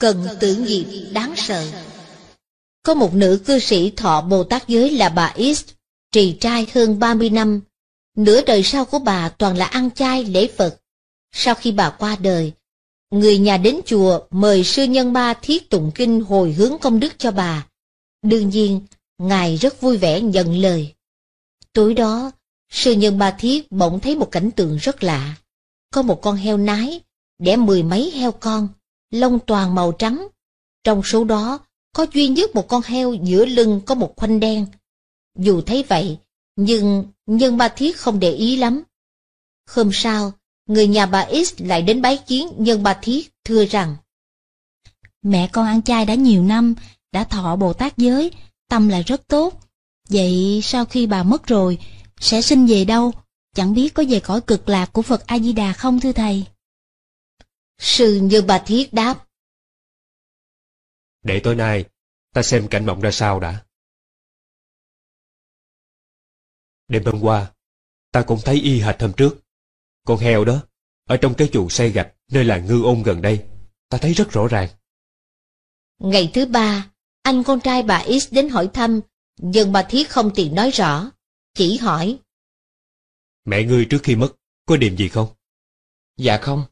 cần tử nghiệp đáng sợ Có một nữ cư sĩ thọ Bồ Tát giới là bà East Trì trai hơn 30 năm Nửa đời sau của bà toàn là ăn chay lễ Phật Sau khi bà qua đời Người nhà đến chùa mời sư nhân ba thiết tụng kinh hồi hướng công đức cho bà Đương nhiên, Ngài rất vui vẻ nhận lời Tối đó, sư nhân ba thiết bỗng thấy một cảnh tượng rất lạ Có một con heo nái, đẻ mười mấy heo con lông toàn màu trắng. Trong số đó, có duy nhất một con heo giữa lưng có một khoanh đen. Dù thấy vậy, nhưng nhân ba thiết không để ý lắm. Hôm sau, người nhà bà X lại đến bái kiến nhân ba Thiết thưa rằng Mẹ con ăn chay đã nhiều năm, đã thọ Bồ Tát giới, tâm là rất tốt. Vậy sau khi bà mất rồi, sẽ sinh về đâu? Chẳng biết có về cõi cực lạc của Phật A-di-đà không thưa thầy? Sư Như Bà Thiết đáp. Để tối nay, ta xem cảnh mộng ra sao đã. Đêm hôm qua, ta cũng thấy y hệt hôm trước. Con heo đó, ở trong cái chuồng xây gạch nơi là ngư ôn gần đây, ta thấy rất rõ ràng. Ngày thứ ba, anh con trai bà X đến hỏi thăm, nhưng bà Thiết không tiện nói rõ, chỉ hỏi. Mẹ ngươi trước khi mất, có điểm gì không? Dạ không,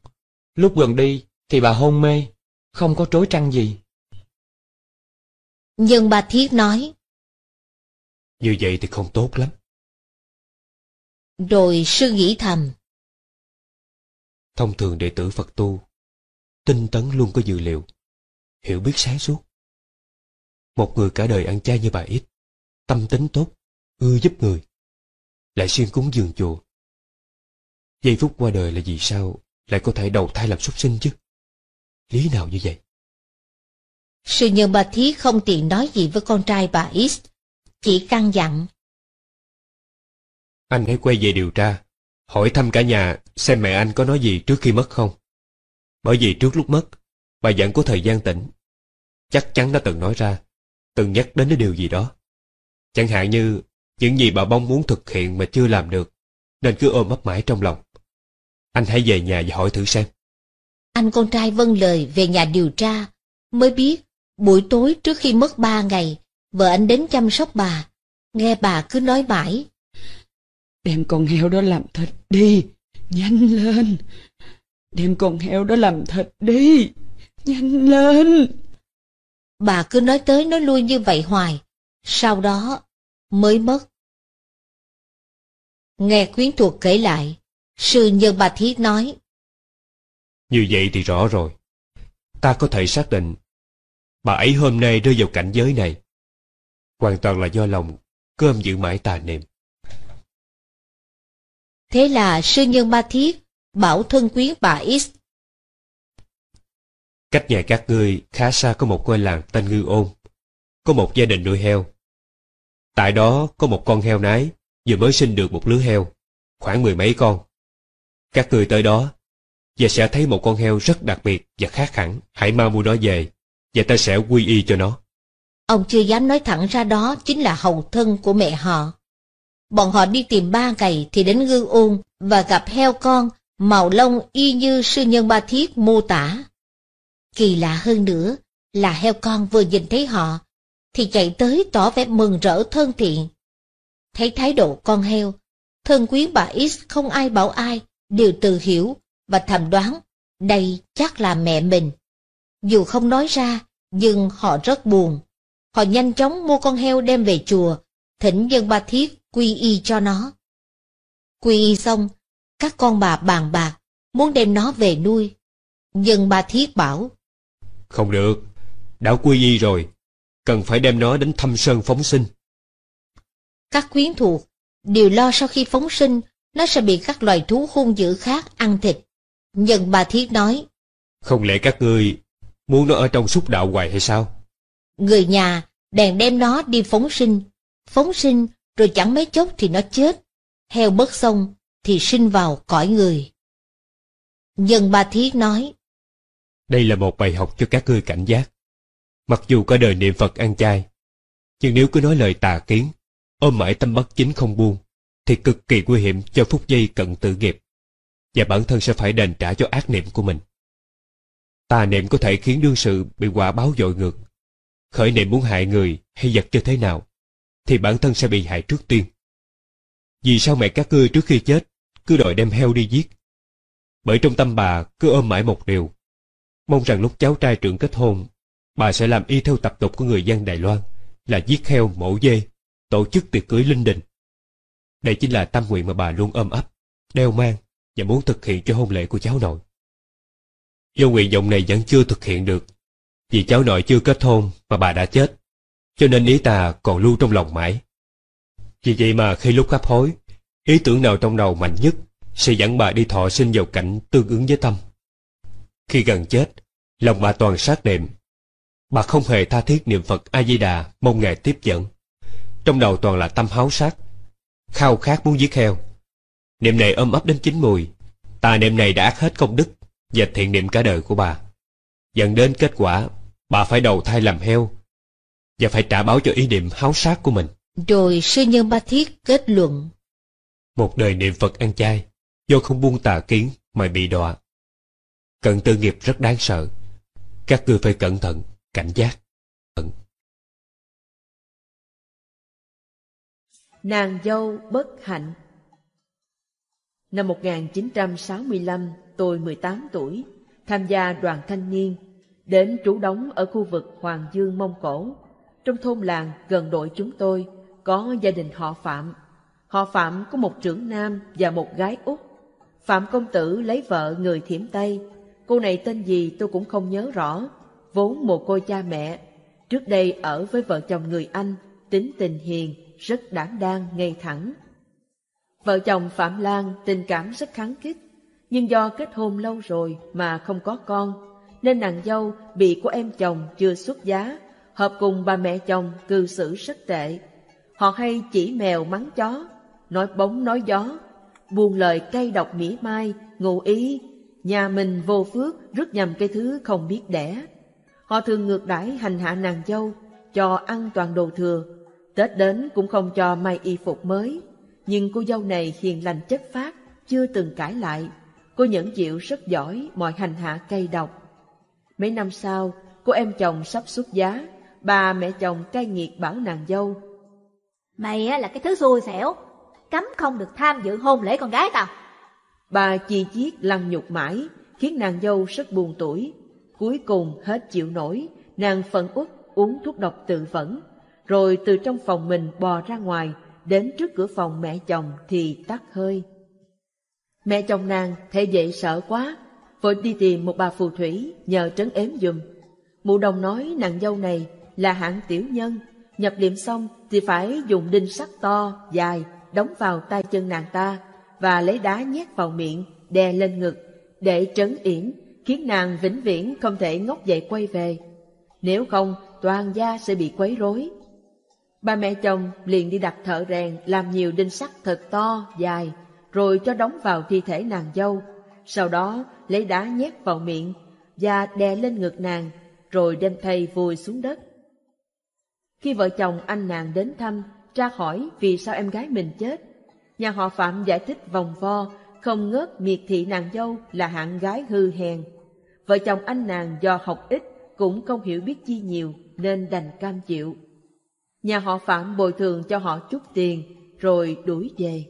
Lúc gần đi thì bà hôn mê, không có trối trăng gì. Nhưng bà Thiết nói. Như vậy thì không tốt lắm. Rồi sư nghĩ thầm. Thông thường đệ tử Phật tu, tinh tấn luôn có dự liệu, hiểu biết sáng suốt. Một người cả đời ăn chay như bà ít, tâm tính tốt, ưa giúp người, lại xuyên cúng dường chùa. Giây phút qua đời là vì sao lại có thể đầu thai làm súc sinh chứ? Lý nào như vậy? Sư nhân bà Thí không tiện nói gì với con trai bà East, chỉ căn dặn. Anh hãy quay về điều tra, hỏi thăm cả nhà xem mẹ anh có nói gì trước khi mất không. Bởi vì trước lúc mất, bà vẫn có thời gian tỉnh. Chắc chắn đã từng nói ra, từng nhắc đến cái điều gì đó. Chẳng hạn như những gì bà bông muốn thực hiện mà chưa làm được, nên cứ ôm ấp mãi trong lòng. Anh hãy về nhà và hỏi thử xem. Anh con trai vâng lời về nhà điều tra, mới biết buổi tối trước khi mất ba ngày, vợ anh đến chăm sóc bà. Nghe bà cứ nói mãi. Đem con heo đó làm thịt đi, nhanh lên. Đem con heo đó làm thịt đi, nhanh lên. Bà cứ nói tới nói lui như vậy hoài, sau đó mới mất. Nghe khuyến thuộc kể lại, Sư nhân bà Thí nói. Như vậy thì rõ rồi. Ta có thể xác định, bà ấy hôm nay rơi vào cảnh giới này. Hoàn toàn là do lòng, cơm giữ mãi tà niệm. Thế là sư nhân ba thiết, bảo thân quyến bà X. Cách nhà các ngươi khá xa có một ngôi làng tên Ngư Ôn. Có một gia đình nuôi heo. Tại đó có một con heo nái, vừa mới sinh được một lứa heo, khoảng mười mấy con. Các người tới đó và sẽ thấy một con heo rất đặc biệt và khác hẳn. Hãy mau mua nó về và ta sẽ quy y cho nó. Ông chưa dám nói thẳng ra đó chính là hầu thân của mẹ họ. Bọn họ đi tìm ba ngày thì đến Ngư Ôn và gặp heo con màu lông y như sư nhân Ba Thiết mô tả. Kỳ lạ hơn nữa là heo con vừa nhìn thấy họ thì chạy tới tỏ vẻ mừng rỡ thân thiện. Thấy thái độ con heo, thân quý bà X không ai bảo ai đều tự hiểu và thầm đoán đây chắc là mẹ mình. Dù không nói ra, nhưng họ rất buồn. Họ nhanh chóng mua con heo đem về chùa, thỉnh dân ba thiết quy y cho nó. Quy y xong, các con bà bàn bạc, muốn đem nó về nuôi. Dân ba thiết bảo. Không được, đã quy y rồi, cần phải đem nó đến thăm sơn phóng sinh. Các quyến thuộc đều lo sau khi phóng sinh nó sẽ bị các loài thú hung dữ khác ăn thịt. Nhân ba Thiết nói, Không lẽ các ngươi muốn nó ở trong xúc đạo hoài hay sao? Người nhà đèn đem nó đi phóng sinh. Phóng sinh rồi chẳng mấy chốc thì nó chết. Heo bớt xong thì sinh vào cõi người. Nhân ba Thiết nói, Đây là một bài học cho các ngươi cảnh giác. Mặc dù cả đời niệm Phật ăn chay, nhưng nếu cứ nói lời tà kiến, ôm mãi tâm bất chính không buông, thì cực kỳ nguy hiểm cho phút giây cận tự nghiệp và bản thân sẽ phải đền trả cho ác niệm của mình. Tà niệm có thể khiến đương sự bị quả báo dội ngược. Khởi niệm muốn hại người hay vật cho thế nào, thì bản thân sẽ bị hại trước tiên. Vì sao mẹ các ngươi trước khi chết cứ đòi đem heo đi giết? Bởi trong tâm bà cứ ôm mãi một điều. Mong rằng lúc cháu trai trưởng kết hôn, bà sẽ làm y theo tập tục của người dân Đài Loan là giết heo mổ dê, tổ chức tiệc cưới linh đình. Đây chính là tâm nguyện mà bà luôn ôm ấp, đeo mang và muốn thực hiện cho hôn lễ của cháu nội. Do nguyện vọng này vẫn chưa thực hiện được, vì cháu nội chưa kết hôn mà bà đã chết, cho nên ý ta còn lưu trong lòng mãi. Vì vậy mà khi lúc hấp hối, ý tưởng nào trong đầu mạnh nhất sẽ dẫn bà đi thọ sinh vào cảnh tương ứng với tâm. Khi gần chết, lòng bà toàn sát đệm, Bà không hề tha thiết niệm Phật A-di-đà mong ngày tiếp dẫn. Trong đầu toàn là tâm háo sát, khao khát muốn giết heo. Niệm này ôm ấp đến chín mùi, tà niệm này đã ác hết công đức và thiện niệm cả đời của bà. Dẫn đến kết quả, bà phải đầu thai làm heo và phải trả báo cho ý niệm háo sát của mình. Rồi sư nhân ba thiết kết luận. Một đời niệm Phật ăn chay, do không buông tà kiến mà bị đọa. Cận tư nghiệp rất đáng sợ. Các người phải cẩn thận, cảnh giác. Nàng dâu bất hạnh Năm 1965, tôi 18 tuổi, tham gia đoàn thanh niên, đến trú đóng ở khu vực Hoàng Dương Mông Cổ. Trong thôn làng gần đội chúng tôi có gia đình họ Phạm. Họ Phạm có một trưởng nam và một gái út. Phạm công tử lấy vợ người thiểm Tây. Cô này tên gì tôi cũng không nhớ rõ, vốn một cô cha mẹ. Trước đây ở với vợ chồng người Anh, tính tình hiền, rất đảm đang, ngay thẳng. Vợ chồng Phạm Lan tình cảm rất kháng khích, nhưng do kết hôn lâu rồi mà không có con, nên nàng dâu bị của em chồng chưa xuất giá, hợp cùng bà mẹ chồng cư xử rất tệ. Họ hay chỉ mèo mắng chó, nói bóng nói gió, buông lời cay độc mỉa mai, ngụ ý, nhà mình vô phước rất nhầm cái thứ không biết đẻ. Họ thường ngược đãi hành hạ nàng dâu, cho ăn toàn đồ thừa, Tết đến cũng không cho may y phục mới, nhưng cô dâu này hiền lành chất phát, chưa từng cãi lại. Cô nhẫn chịu rất giỏi mọi hành hạ cây độc. Mấy năm sau, cô em chồng sắp xuất giá, bà mẹ chồng cay nghiệt bảo nàng dâu. Mày là cái thứ xui xẻo, cấm không được tham dự hôn lễ con gái tao. Bà chi chiết lăng nhục mãi, khiến nàng dâu rất buồn tuổi. Cuối cùng hết chịu nổi, nàng phận út uống thuốc độc tự vẫn rồi từ trong phòng mình bò ra ngoài, đến trước cửa phòng mẹ chồng thì tắt hơi. Mẹ chồng nàng thấy dậy sợ quá, vội đi tìm một bà phù thủy nhờ trấn ếm dùm. Mụ đồng nói nàng dâu này là hạng tiểu nhân, nhập liệm xong thì phải dùng đinh sắt to, dài, đóng vào tay chân nàng ta và lấy đá nhét vào miệng, đè lên ngực, để trấn yểm, khiến nàng vĩnh viễn không thể ngóc dậy quay về. Nếu không, toàn gia sẽ bị quấy rối, ba mẹ chồng liền đi đặt thợ rèn làm nhiều đinh sắt thật to, dài, rồi cho đóng vào thi thể nàng dâu. Sau đó lấy đá nhét vào miệng và đè lên ngực nàng, rồi đem thầy vùi xuống đất. Khi vợ chồng anh nàng đến thăm, tra hỏi vì sao em gái mình chết, nhà họ Phạm giải thích vòng vo, không ngớt miệt thị nàng dâu là hạng gái hư hèn. Vợ chồng anh nàng do học ít cũng không hiểu biết chi nhiều nên đành cam chịu. Nhà họ Phạm bồi thường cho họ chút tiền rồi đuổi về.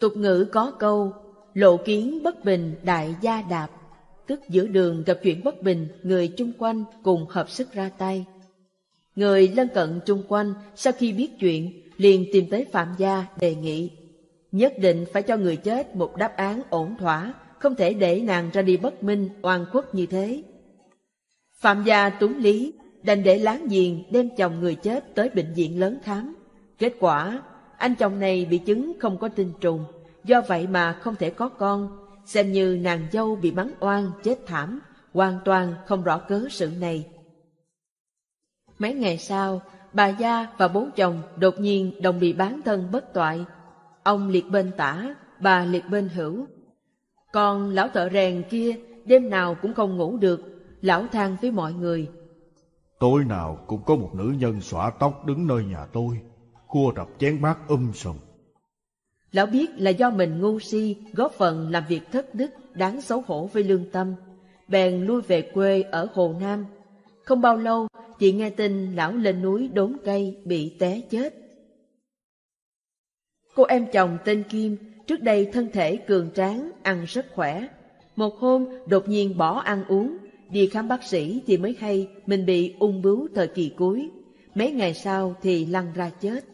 Tục ngữ có câu, lộ kiến bất bình đại gia đạp, tức giữa đường gặp chuyện bất bình, người chung quanh cùng hợp sức ra tay. Người lân cận chung quanh sau khi biết chuyện liền tìm tới Phạm gia đề nghị, nhất định phải cho người chết một đáp án ổn thỏa, không thể để nàng ra đi bất minh, oan khuất như thế. Phạm gia túng lý, đành để láng giềng đem chồng người chết tới bệnh viện lớn khám. Kết quả, anh chồng này bị chứng không có tinh trùng, do vậy mà không thể có con, xem như nàng dâu bị bắn oan chết thảm, hoàn toàn không rõ cớ sự này. Mấy ngày sau, bà gia và bố chồng đột nhiên đồng bị bán thân bất toại. Ông liệt bên tả, bà liệt bên hữu. Còn lão thợ rèn kia đêm nào cũng không ngủ được, lão than với mọi người Tối nào cũng có một nữ nhân xõa tóc đứng nơi nhà tôi, cua đập chén bát um sùm. Lão biết là do mình ngu si, góp phần làm việc thất đức, đáng xấu hổ với lương tâm. Bèn lui về quê ở Hồ Nam. Không bao lâu, chị nghe tin lão lên núi đốn cây bị té chết. Cô em chồng tên Kim, trước đây thân thể cường tráng, ăn rất khỏe. Một hôm, đột nhiên bỏ ăn uống, Đi khám bác sĩ thì mới hay mình bị ung bướu thời kỳ cuối, mấy ngày sau thì lăn ra chết.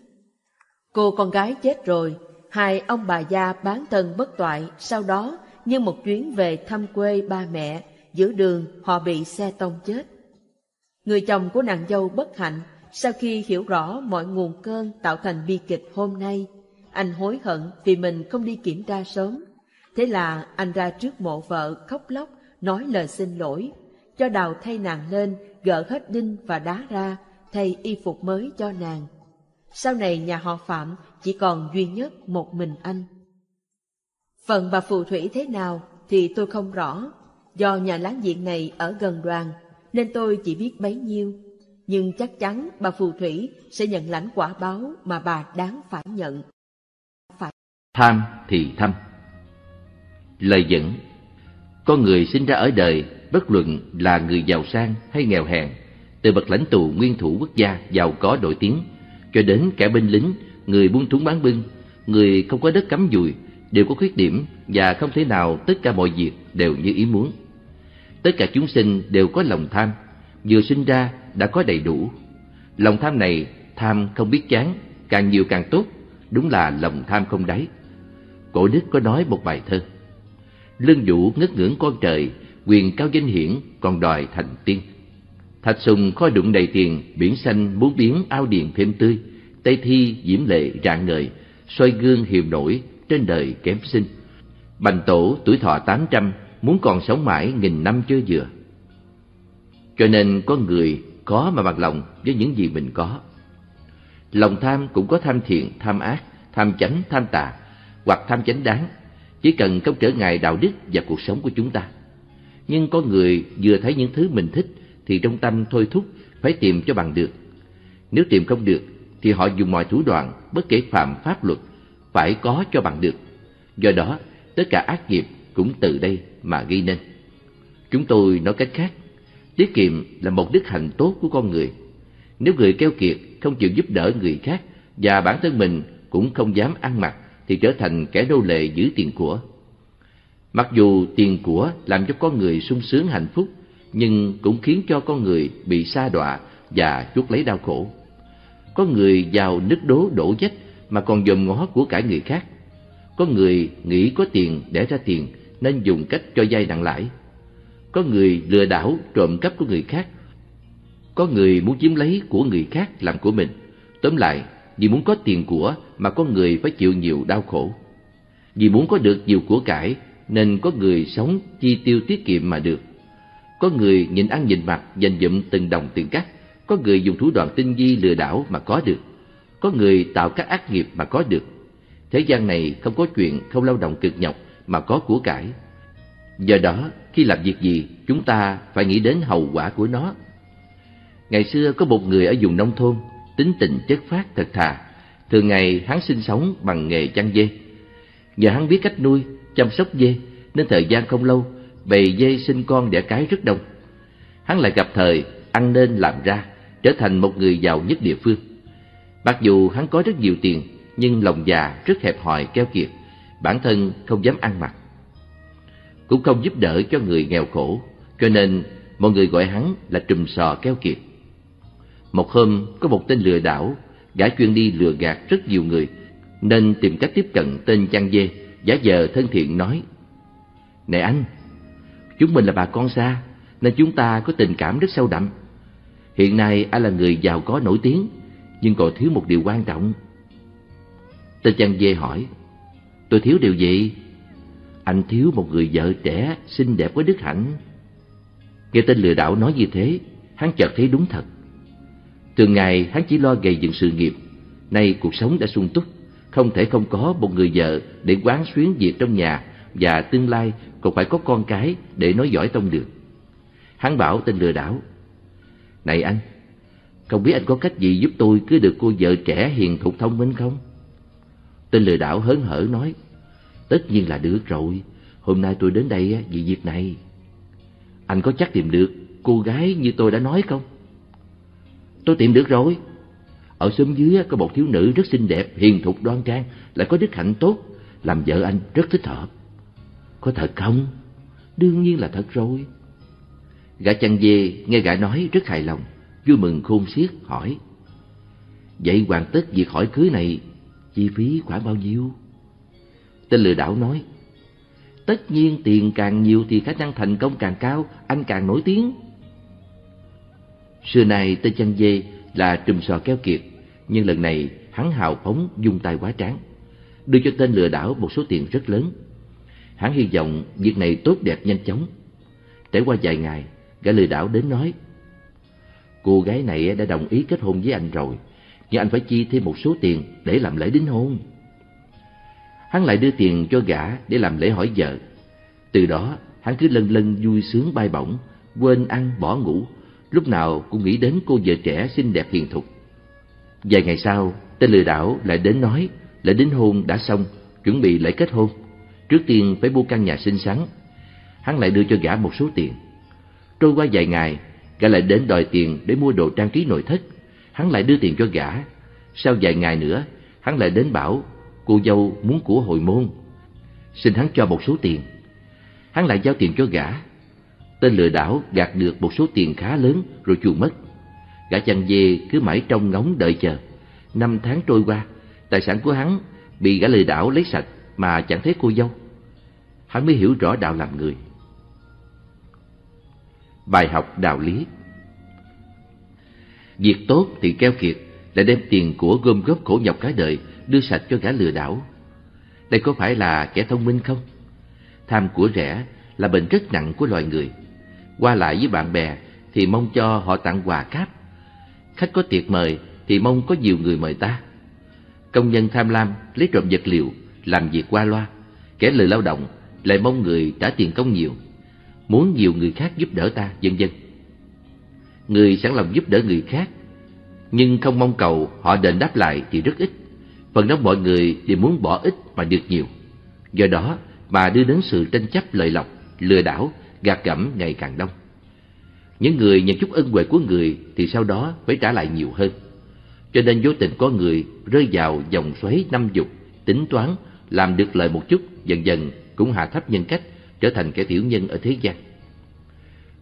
Cô con gái chết rồi, hai ông bà gia bán thân bất toại, sau đó nhân một chuyến về thăm quê ba mẹ, giữa đường họ bị xe tông chết. Người chồng của nàng dâu bất hạnh, sau khi hiểu rõ mọi nguồn cơn tạo thành bi kịch hôm nay, anh hối hận vì mình không đi kiểm tra sớm. Thế là anh ra trước mộ vợ khóc lóc, nói lời xin lỗi, cho đào thay nàng lên, gỡ hết đinh và đá ra, thay y phục mới cho nàng. Sau này nhà họ Phạm chỉ còn duy nhất một mình anh. Phần bà phù thủy thế nào thì tôi không rõ, do nhà láng diện này ở gần đoàn, nên tôi chỉ biết bấy nhiêu. Nhưng chắc chắn bà phù thủy sẽ nhận lãnh quả báo mà bà đáng phải nhận. Phải... Tham thì thâm Lời dẫn Con người sinh ra ở đời bất luận là người giàu sang hay nghèo hèn, từ bậc lãnh tụ nguyên thủ quốc gia giàu có nổi tiếng, cho đến kẻ binh lính, người buôn thúng bán bưng, người không có đất cắm dùi, đều có khuyết điểm và không thể nào tất cả mọi việc đều như ý muốn. Tất cả chúng sinh đều có lòng tham, vừa sinh ra đã có đầy đủ. Lòng tham này, tham không biết chán, càng nhiều càng tốt, đúng là lòng tham không đáy. Cổ Đức có nói một bài thơ. Lương vũ ngất ngưỡng con trời, quyền cao danh hiển còn đòi thành tiên thạch sùng khoi đụng đầy tiền biển xanh muốn biến ao điền thêm tươi tây thi diễm lệ rạng ngời soi gương hiều nổi trên đời kém sinh bành tổ tuổi thọ tám trăm muốn còn sống mãi nghìn năm chưa vừa cho nên con người khó mà bằng lòng với những gì mình có lòng tham cũng có tham thiện tham ác tham chánh tham tà hoặc tham chánh đáng chỉ cần không trở ngại đạo đức và cuộc sống của chúng ta nhưng có người vừa thấy những thứ mình thích thì trong tâm thôi thúc phải tìm cho bằng được. Nếu tìm không được thì họ dùng mọi thủ đoạn, bất kể phạm pháp luật, phải có cho bằng được. Do đó, tất cả ác nghiệp cũng từ đây mà gây nên. Chúng tôi nói cách khác, tiết kiệm là một đức hạnh tốt của con người. Nếu người keo kiệt, không chịu giúp đỡ người khác và bản thân mình cũng không dám ăn mặc thì trở thành kẻ nô lệ giữ tiền của. Mặc dù tiền của làm cho con người sung sướng hạnh phúc, nhưng cũng khiến cho con người bị sa đọa và chuốc lấy đau khổ. Có người giàu nứt đố đổ vách mà còn dòm ngó của cải người khác. Có người nghĩ có tiền để ra tiền nên dùng cách cho dây nặng lãi. Có người lừa đảo trộm cắp của người khác. Có người muốn chiếm lấy của người khác làm của mình. Tóm lại, vì muốn có tiền của mà con người phải chịu nhiều đau khổ. Vì muốn có được nhiều của cải nên có người sống chi tiêu tiết kiệm mà được có người nhìn ăn nhìn mặt dành dụm từng đồng từng cắt có người dùng thủ đoạn tinh vi lừa đảo mà có được có người tạo các ác nghiệp mà có được thế gian này không có chuyện không lao động cực nhọc mà có của cải do đó khi làm việc gì chúng ta phải nghĩ đến hậu quả của nó ngày xưa có một người ở vùng nông thôn tính tình chất phát thật thà thường ngày hắn sinh sống bằng nghề chăn dê giờ hắn biết cách nuôi chăm sóc dê nên thời gian không lâu bầy dê sinh con đẻ cái rất đông hắn lại gặp thời ăn nên làm ra trở thành một người giàu nhất địa phương mặc dù hắn có rất nhiều tiền nhưng lòng già rất hẹp hòi keo kiệt bản thân không dám ăn mặc cũng không giúp đỡ cho người nghèo khổ cho nên mọi người gọi hắn là trùm sò keo kiệt một hôm có một tên lừa đảo gã chuyên đi lừa gạt rất nhiều người nên tìm cách tiếp cận tên chăn dê giả vờ thân thiện nói Này anh, chúng mình là bà con xa Nên chúng ta có tình cảm rất sâu đậm Hiện nay anh là người giàu có nổi tiếng Nhưng còn thiếu một điều quan trọng Tên chăn dê hỏi Tôi thiếu điều gì? Anh thiếu một người vợ trẻ xinh đẹp với đức hạnh Nghe tên lừa đảo nói như thế Hắn chợt thấy đúng thật Thường ngày hắn chỉ lo gầy dựng sự nghiệp Nay cuộc sống đã sung túc không thể không có một người vợ để quán xuyến việc trong nhà và tương lai còn phải có con cái để nói giỏi tông đường. Hắn bảo tên lừa đảo, Này anh, không biết anh có cách gì giúp tôi cứ được cô vợ trẻ hiền thục thông minh không? Tên lừa đảo hớn hở nói, Tất nhiên là được rồi, hôm nay tôi đến đây vì việc này. Anh có chắc tìm được cô gái như tôi đã nói không? Tôi tìm được rồi, ở xóm dưới có một thiếu nữ rất xinh đẹp hiền thục đoan trang lại có đức hạnh tốt làm vợ anh rất thích hợp có thật không đương nhiên là thật rồi gã chăn dê nghe gã nói rất hài lòng vui mừng khôn xiết hỏi vậy hoàn tất việc hỏi cưới này chi phí khoảng bao nhiêu tên lừa đảo nói tất nhiên tiền càng nhiều thì khả năng thành công càng cao anh càng nổi tiếng xưa nay tên chăn dê là trùm sò keo kiệt nhưng lần này hắn hào phóng dung tay quá tráng, đưa cho tên lừa đảo một số tiền rất lớn. Hắn hy vọng việc này tốt đẹp nhanh chóng. Trải qua vài ngày, gã lừa đảo đến nói, cô gái này đã đồng ý kết hôn với anh rồi, nhưng anh phải chi thêm một số tiền để làm lễ đính hôn. Hắn lại đưa tiền cho gã để làm lễ hỏi vợ. Từ đó, hắn cứ lân lân vui sướng bay bổng, quên ăn bỏ ngủ, lúc nào cũng nghĩ đến cô vợ trẻ xinh đẹp hiền thục. Vài ngày sau, tên lừa đảo lại đến nói lễ đính hôn đã xong, chuẩn bị lễ kết hôn. Trước tiên phải mua căn nhà xinh xắn. Hắn lại đưa cho gã một số tiền. Trôi qua vài ngày, gã lại đến đòi tiền để mua đồ trang trí nội thất. Hắn lại đưa tiền cho gã. Sau vài ngày nữa, hắn lại đến bảo cô dâu muốn của hồi môn. Xin hắn cho một số tiền. Hắn lại giao tiền cho gã. Tên lừa đảo gạt được một số tiền khá lớn rồi chuồn mất. Gã chăn dê cứ mãi trông ngóng đợi chờ. Năm tháng trôi qua, tài sản của hắn bị gã lừa đảo lấy sạch mà chẳng thấy cô dâu. Hắn mới hiểu rõ đạo làm người. Bài học đạo lý Việc tốt thì keo kiệt lại đem tiền của gom góp khổ nhọc cả đời đưa sạch cho gã lừa đảo. Đây có phải là kẻ thông minh không? Tham của rẻ là bệnh rất nặng của loài người. Qua lại với bạn bè thì mong cho họ tặng quà cáp. Khách có tiệc mời thì mong có nhiều người mời ta. Công nhân tham lam lấy trộm vật liệu, làm việc qua loa, kẻ lười lao động lại mong người trả tiền công nhiều, muốn nhiều người khác giúp đỡ ta, vân vân. Người sẵn lòng giúp đỡ người khác, nhưng không mong cầu họ đền đáp lại thì rất ít. Phần đông mọi người đều muốn bỏ ít mà được nhiều. Do đó mà đưa đến sự tranh chấp lợi lộc, lừa đảo, gạt gẫm ngày càng đông. Những người nhận chút ân huệ của người thì sau đó phải trả lại nhiều hơn. Cho nên vô tình có người rơi vào dòng xoáy năm dục, tính toán, làm được lợi một chút, dần dần cũng hạ thấp nhân cách, trở thành kẻ tiểu nhân ở thế gian.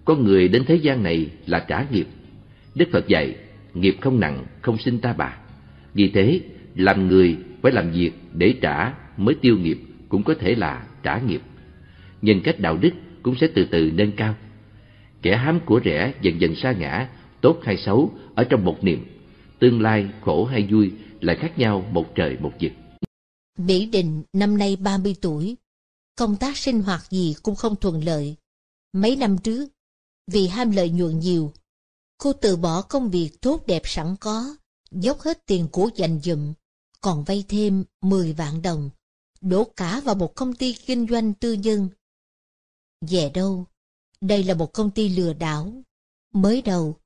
có người đến thế gian này là trả nghiệp. Đức Phật dạy, nghiệp không nặng, không sinh ta bà. Vì thế, làm người phải làm việc để trả mới tiêu nghiệp, cũng có thể là trả nghiệp. Nhân cách đạo đức cũng sẽ từ từ nâng cao kẻ hám của rẻ dần dần sa ngã tốt hay xấu ở trong một niềm tương lai khổ hay vui lại khác nhau một trời một vực mỹ đình năm nay 30 tuổi công tác sinh hoạt gì cũng không thuận lợi mấy năm trước vì ham lợi nhuận nhiều cô từ bỏ công việc tốt đẹp sẵn có dốc hết tiền của dành dụm còn vay thêm 10 vạn đồng đổ cả vào một công ty kinh doanh tư nhân về đâu đây là một công ty lừa đảo. Mới đầu,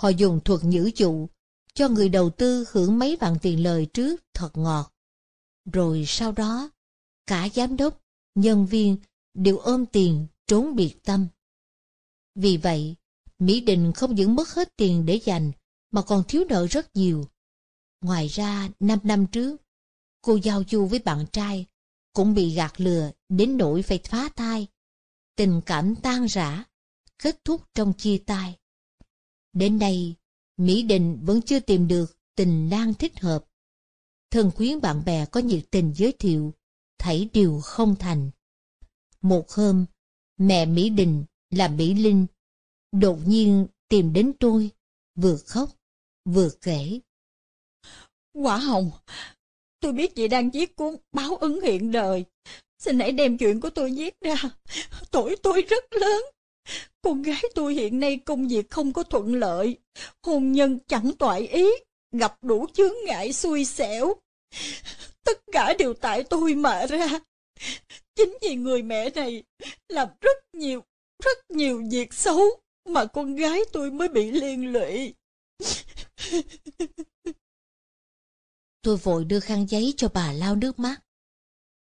họ dùng thuật nhữ dụ, cho người đầu tư hưởng mấy vạn tiền lời trước thật ngọt. Rồi sau đó, cả giám đốc, nhân viên đều ôm tiền trốn biệt tâm. Vì vậy, Mỹ Đình không những mất hết tiền để dành, mà còn thiếu nợ rất nhiều. Ngoài ra, 5 năm trước, cô giao du với bạn trai, cũng bị gạt lừa đến nỗi phải phá thai tình cảm tan rã, kết thúc trong chia tay. Đến đây, Mỹ Đình vẫn chưa tìm được tình lang thích hợp. Thân quyến bạn bè có nhiệt tình giới thiệu, thảy điều không thành. Một hôm, mẹ Mỹ Đình là Mỹ Linh, đột nhiên tìm đến tôi, vừa khóc, vừa kể. Quả hồng, tôi biết chị đang viết cuốn báo ứng hiện đời. Xin hãy đem chuyện của tôi viết ra. Tuổi tôi rất lớn. Con gái tôi hiện nay công việc không có thuận lợi. Hôn nhân chẳng toại ý. Gặp đủ chướng ngại xui xẻo. Tất cả đều tại tôi mà ra. Chính vì người mẹ này làm rất nhiều, rất nhiều việc xấu mà con gái tôi mới bị liên lụy. tôi vội đưa khăn giấy cho bà lau nước mắt.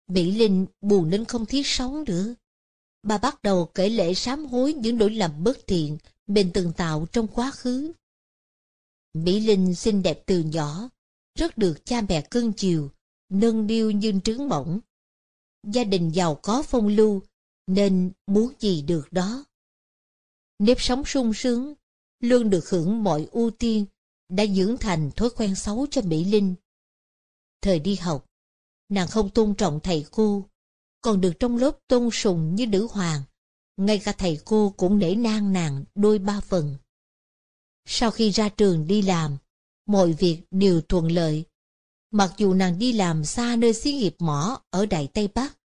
Mỹ Linh buồn nên không thiết sống nữa. Bà bắt đầu kể lễ sám hối những lỗi lầm bất thiện mình từng tạo trong quá khứ. Mỹ Linh xinh đẹp từ nhỏ, rất được cha mẹ cưng chiều, nâng niu như trứng mỏng. Gia đình giàu có phong lưu, nên muốn gì được đó. Nếp sống sung sướng, luôn được hưởng mọi ưu tiên, đã dưỡng thành thói quen xấu cho Mỹ Linh. Thời đi học, Nàng không tôn trọng thầy cô, còn được trong lớp tôn sùng như nữ hoàng. Ngay cả thầy cô cũng nể nang nàng đôi ba phần. Sau khi ra trường đi làm, mọi việc đều thuận lợi. Mặc dù nàng đi làm xa nơi xí nghiệp mỏ ở Đại Tây Bắc,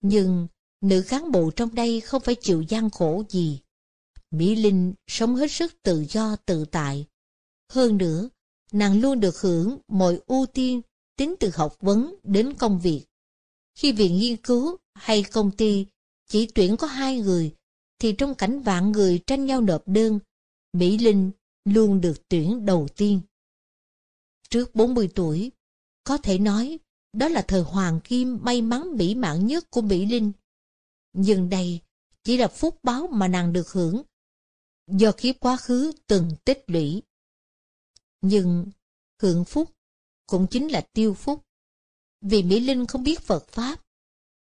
nhưng nữ cán bộ trong đây không phải chịu gian khổ gì. Mỹ Linh sống hết sức tự do tự tại. Hơn nữa, nàng luôn được hưởng mọi ưu tiên tính từ học vấn đến công việc. Khi viện nghiên cứu hay công ty chỉ tuyển có hai người, thì trong cảnh vạn người tranh nhau nộp đơn, Mỹ Linh luôn được tuyển đầu tiên. Trước 40 tuổi, có thể nói đó là thời hoàng kim may mắn mỹ mãn nhất của Mỹ Linh. Nhưng đây chỉ là phúc báo mà nàng được hưởng do kiếp quá khứ từng tích lũy. Nhưng hưởng phúc cũng chính là tiêu phúc. Vì Mỹ Linh không biết Phật Pháp,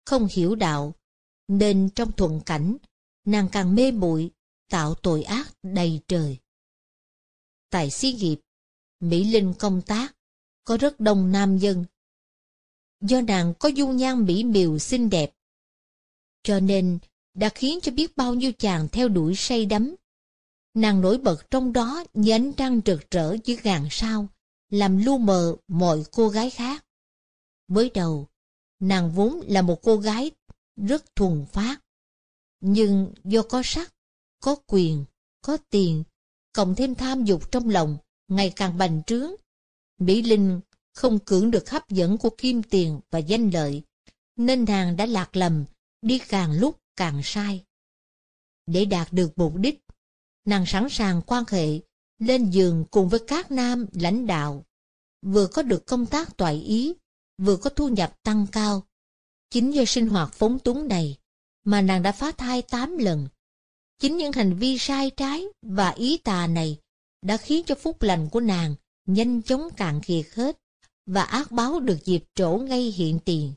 không hiểu đạo, nên trong thuận cảnh, nàng càng mê muội tạo tội ác đầy trời. Tại xí nghiệp, Mỹ Linh công tác, có rất đông nam dân. Do nàng có dung nhan mỹ miều xinh đẹp, cho nên đã khiến cho biết bao nhiêu chàng theo đuổi say đắm. Nàng nổi bật trong đó như ánh trăng rực rỡ dưới gàn sao, làm lu mờ mọi cô gái khác. Mới đầu, nàng vốn là một cô gái rất thuần phát, nhưng do có sắc, có quyền, có tiền, cộng thêm tham dục trong lòng ngày càng bành trướng, Mỹ Linh không cưỡng được hấp dẫn của kim tiền và danh lợi, nên nàng đã lạc lầm, đi càng lúc càng sai. Để đạt được mục đích, nàng sẵn sàng quan hệ lên giường cùng với các nam lãnh đạo, vừa có được công tác toại ý, vừa có thu nhập tăng cao. Chính do sinh hoạt phóng túng này mà nàng đã phá thai 8 lần. Chính những hành vi sai trái và ý tà này đã khiến cho phúc lành của nàng nhanh chóng cạn kiệt hết và ác báo được dịp trổ ngay hiện tiền.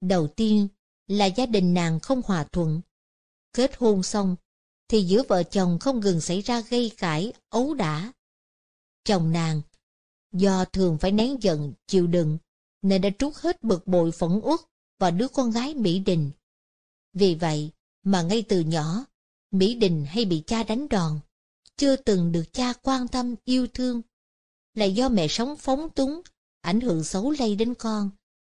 Đầu tiên là gia đình nàng không hòa thuận. Kết hôn xong, thì giữa vợ chồng không ngừng xảy ra gây cãi, ấu đả. Chồng nàng, do thường phải nén giận, chịu đựng, nên đã trút hết bực bội phẫn uất vào đứa con gái Mỹ Đình. Vì vậy mà ngay từ nhỏ, Mỹ Đình hay bị cha đánh đòn, chưa từng được cha quan tâm yêu thương. Là do mẹ sống phóng túng, ảnh hưởng xấu lây đến con,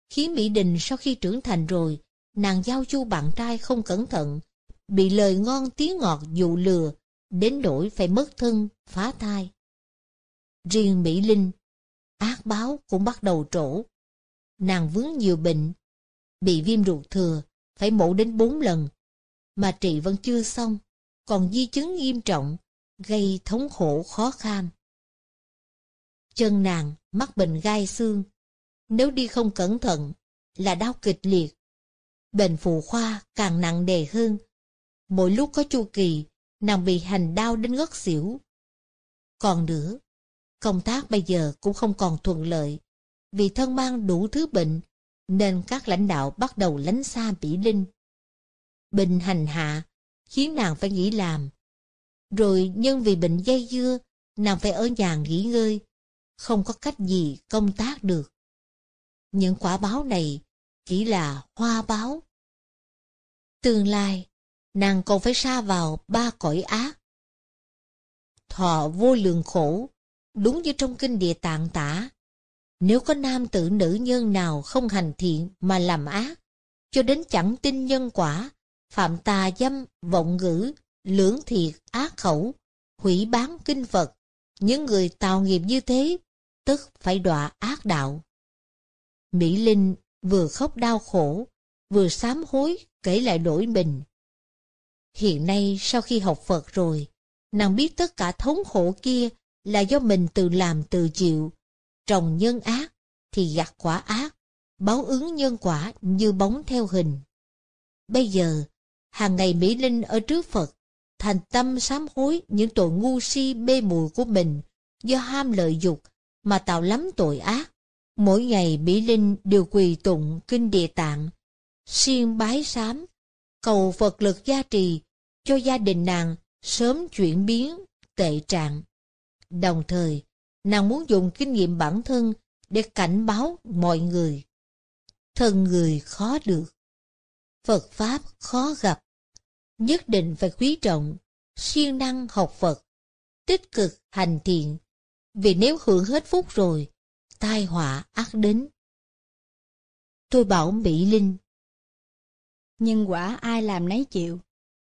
khiến Mỹ Đình sau khi trưởng thành rồi, nàng giao du bạn trai không cẩn thận, bị lời ngon tiếng ngọt dụ lừa, đến đổi phải mất thân, phá thai. Riêng Mỹ Linh, ác báo cũng bắt đầu trổ. Nàng vướng nhiều bệnh, bị viêm ruột thừa, phải mổ đến bốn lần, mà trị vẫn chưa xong, còn di chứng nghiêm trọng, gây thống khổ khó khăn Chân nàng mắc bệnh gai xương, nếu đi không cẩn thận là đau kịch liệt. Bệnh phụ khoa càng nặng đề hơn, mỗi lúc có chu kỳ, nàng bị hành đau đến ngất xỉu. Còn nữa, công tác bây giờ cũng không còn thuận lợi, vì thân mang đủ thứ bệnh, nên các lãnh đạo bắt đầu lánh xa Mỹ Linh. bình hành hạ, khiến nàng phải nghỉ làm. Rồi nhân vì bệnh dây dưa, nàng phải ở nhà nghỉ ngơi, không có cách gì công tác được. Những quả báo này chỉ là hoa báo. Tương lai, nàng còn phải xa vào ba cõi ác. Thọ vô lượng khổ, đúng như trong kinh địa tạng tả. Nếu có nam tử nữ nhân nào không hành thiện mà làm ác, cho đến chẳng tin nhân quả, phạm tà dâm, vọng ngữ, lưỡng thiệt, ác khẩu, hủy bán kinh Phật, những người tạo nghiệp như thế, tức phải đọa ác đạo. Mỹ Linh vừa khóc đau khổ, vừa sám hối kể lại lỗi mình. Hiện nay sau khi học Phật rồi, nàng biết tất cả thống khổ kia là do mình tự làm tự chịu. Trồng nhân ác thì gặt quả ác, báo ứng nhân quả như bóng theo hình. Bây giờ, hàng ngày Mỹ Linh ở trước Phật, thành tâm sám hối những tội ngu si mê muội của mình do ham lợi dục mà tạo lắm tội ác. Mỗi ngày Mỹ Linh đều quỳ tụng kinh địa tạng, siêng bái sám, cầu Phật lực gia trì, cho gia đình nàng sớm chuyển biến tệ trạng. Đồng thời, nàng muốn dùng kinh nghiệm bản thân để cảnh báo mọi người. Thân người khó được, Phật Pháp khó gặp, nhất định phải quý trọng, siêng năng học Phật, tích cực hành thiện, vì nếu hưởng hết phúc rồi, tai họa ác đến. Tôi bảo Mỹ Linh nhưng quả ai làm nấy chịu,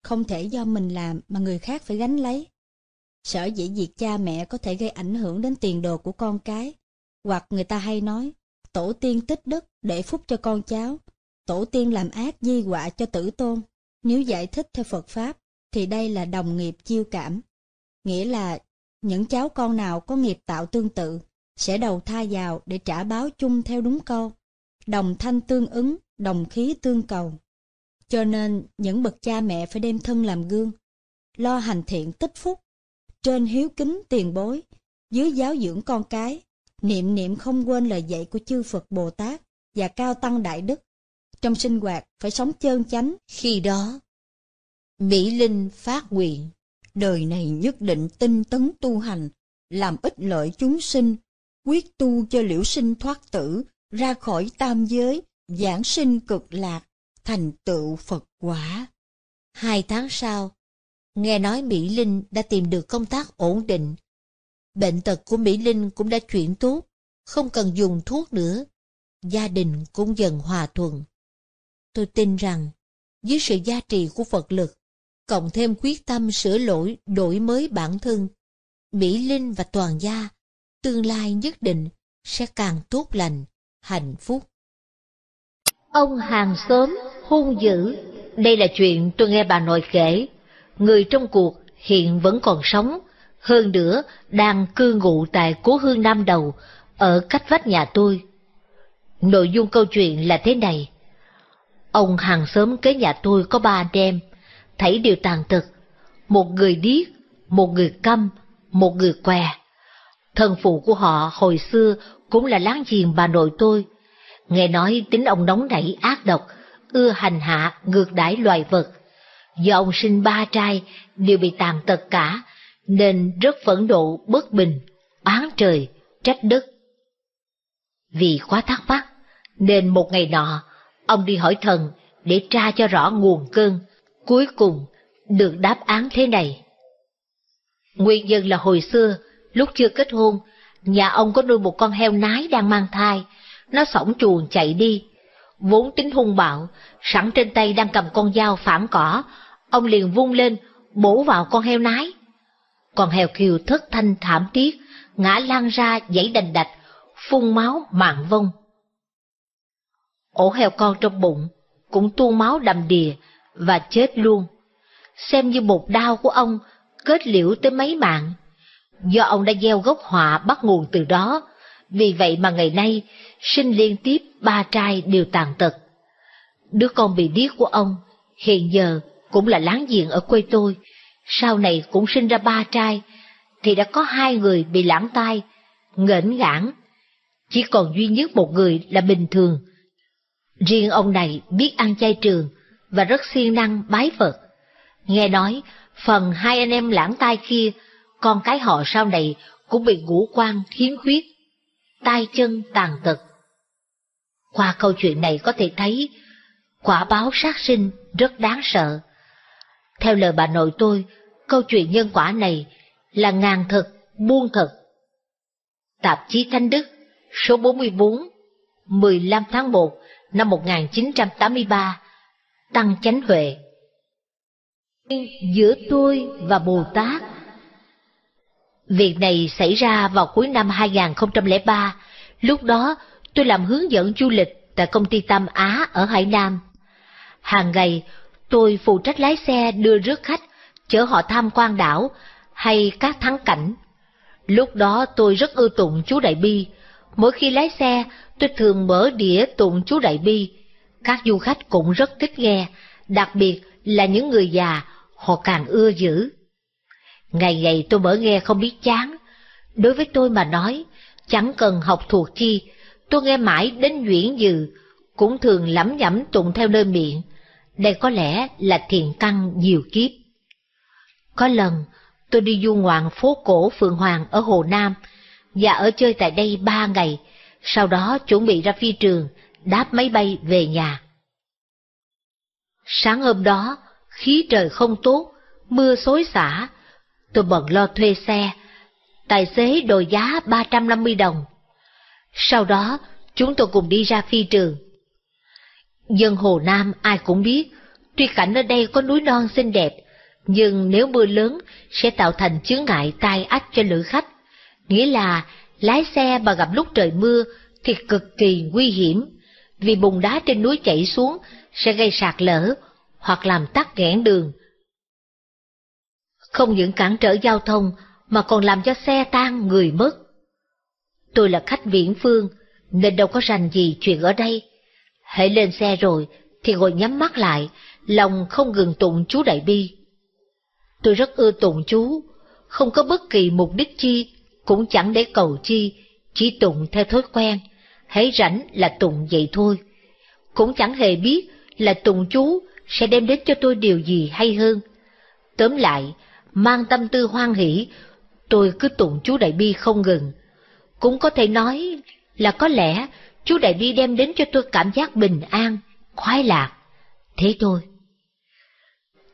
không thể do mình làm mà người khác phải gánh lấy. Sở dĩ việc cha mẹ có thể gây ảnh hưởng đến tiền đồ của con cái, hoặc người ta hay nói, tổ tiên tích đức để phúc cho con cháu, tổ tiên làm ác di họa cho tử tôn. Nếu giải thích theo Phật Pháp, thì đây là đồng nghiệp chiêu cảm. Nghĩa là, những cháu con nào có nghiệp tạo tương tự, sẽ đầu thai vào để trả báo chung theo đúng câu. Đồng thanh tương ứng, đồng khí tương cầu. Cho nên, những bậc cha mẹ phải đem thân làm gương, lo hành thiện tích phúc, trên hiếu kính tiền bối, dưới giáo dưỡng con cái, niệm niệm không quên lời dạy của chư Phật Bồ Tát và cao tăng đại đức. Trong sinh hoạt phải sống chơn chánh. Khi đó, Mỹ Linh phát nguyện, đời này nhất định tinh tấn tu hành, làm ích lợi chúng sinh, quyết tu cho liễu sinh thoát tử, ra khỏi tam giới, giảng sinh cực lạc, thành tựu Phật quả. Hai tháng sau, nghe nói Mỹ Linh đã tìm được công tác ổn định. Bệnh tật của Mỹ Linh cũng đã chuyển tốt, không cần dùng thuốc nữa. Gia đình cũng dần hòa thuận. Tôi tin rằng, dưới sự gia trì của Phật lực, cộng thêm quyết tâm sửa lỗi đổi mới bản thân, Mỹ Linh và toàn gia, tương lai nhất định sẽ càng tốt lành, hạnh phúc. Ông hàng xóm hung dữ. Đây là chuyện tôi nghe bà nội kể. Người trong cuộc hiện vẫn còn sống, hơn nữa đang cư ngụ tại cố hương Nam Đầu, ở cách vách nhà tôi. Nội dung câu chuyện là thế này. Ông hàng xóm kế nhà tôi có ba anh em, thấy đều tàn tật, một người điếc, một người câm, một người què. Thân phụ của họ hồi xưa cũng là láng giềng bà nội tôi. Nghe nói tính ông nóng nảy ác độc, ưa hành hạ, ngược đãi loài vật. Do ông sinh ba trai, đều bị tàn tật cả, nên rất phẫn nộ, bất bình, oán trời, trách đất. Vì quá thắc mắc, nên một ngày nọ, ông đi hỏi thần để tra cho rõ nguồn cơn, cuối cùng được đáp án thế này. Nguyên nhân là hồi xưa, lúc chưa kết hôn, nhà ông có nuôi một con heo nái đang mang thai, nó sổng chuồng chạy đi, vốn tính hung bạo, sẵn trên tay đang cầm con dao phảm cỏ, ông liền vung lên, bổ vào con heo nái. Con heo kiều thất thanh thảm tiếc, ngã lan ra dãy đành đạch, phun máu mạng vong. Ổ heo con trong bụng cũng tuôn máu đầm đìa và chết luôn. Xem như một đau của ông kết liễu tới mấy mạng. Do ông đã gieo gốc họa bắt nguồn từ đó, vì vậy mà ngày nay sinh liên tiếp ba trai đều tàn tật. Đứa con bị điếc của ông, hiện giờ cũng là láng giềng ở quê tôi, sau này cũng sinh ra ba trai, thì đã có hai người bị lãng tai, nghển ngãn, chỉ còn duy nhất một người là bình thường. Riêng ông này biết ăn chay trường và rất siêng năng bái Phật. Nghe nói, phần hai anh em lãng tai kia, con cái họ sau này cũng bị ngũ quan khiếm khuyết, tai chân tàn tật. Qua câu chuyện này có thể thấy, quả báo sát sinh rất đáng sợ. Theo lời bà nội tôi, câu chuyện nhân quả này là ngàn thật, buôn thật. Tạp chí Thanh Đức, số 44, 15 tháng 1 năm 1983, Tăng Chánh Huệ. Giữa tôi và Bồ Tát Việc này xảy ra vào cuối năm 2003, lúc đó tôi làm hướng dẫn du lịch tại công ty Tam Á ở Hải Nam. Hàng ngày, tôi phụ trách lái xe đưa rước khách, chở họ tham quan đảo hay các thắng cảnh. Lúc đó tôi rất ưa tụng chú Đại Bi. Mỗi khi lái xe, tôi thường mở đĩa tụng chú Đại Bi. Các du khách cũng rất thích nghe, đặc biệt là những người già, họ càng ưa dữ. Ngày ngày tôi mở nghe không biết chán. Đối với tôi mà nói, chẳng cần học thuộc chi, tôi nghe mãi đến Duyển Dừ, cũng thường lẩm nhẩm tụng theo nơi miệng. Đây có lẽ là thiền căn nhiều kiếp. Có lần, tôi đi du ngoạn phố cổ Phượng Hoàng ở Hồ Nam, và ở chơi tại đây ba ngày, sau đó chuẩn bị ra phi trường, đáp máy bay về nhà. Sáng hôm đó, khí trời không tốt, mưa xối xả, tôi bận lo thuê xe, tài xế đòi giá ba trăm năm mươi đồng. Sau đó, chúng tôi cùng đi ra phi trường. Dân Hồ Nam ai cũng biết, tuy cảnh ở đây có núi non xinh đẹp, nhưng nếu mưa lớn sẽ tạo thành chướng ngại tai ách cho lữ khách. Nghĩa là lái xe mà gặp lúc trời mưa thì cực kỳ nguy hiểm, vì bùn đá trên núi chảy xuống sẽ gây sạt lở hoặc làm tắt nghẽn đường. Không những cản trở giao thông mà còn làm cho xe tan người mất tôi là khách viễn phương, nên đâu có rành gì chuyện ở đây. Hãy lên xe rồi, thì ngồi nhắm mắt lại, lòng không ngừng tụng chú Đại Bi. Tôi rất ưa tụng chú, không có bất kỳ mục đích chi, cũng chẳng để cầu chi, chỉ tụng theo thói quen, hãy rảnh là tụng vậy thôi. Cũng chẳng hề biết là tụng chú sẽ đem đến cho tôi điều gì hay hơn. Tóm lại, mang tâm tư hoan hỷ, tôi cứ tụng chú Đại Bi không ngừng. Cũng có thể nói là có lẽ chú Đại Bi đem đến cho tôi cảm giác bình an, khoái lạc. Thế thôi.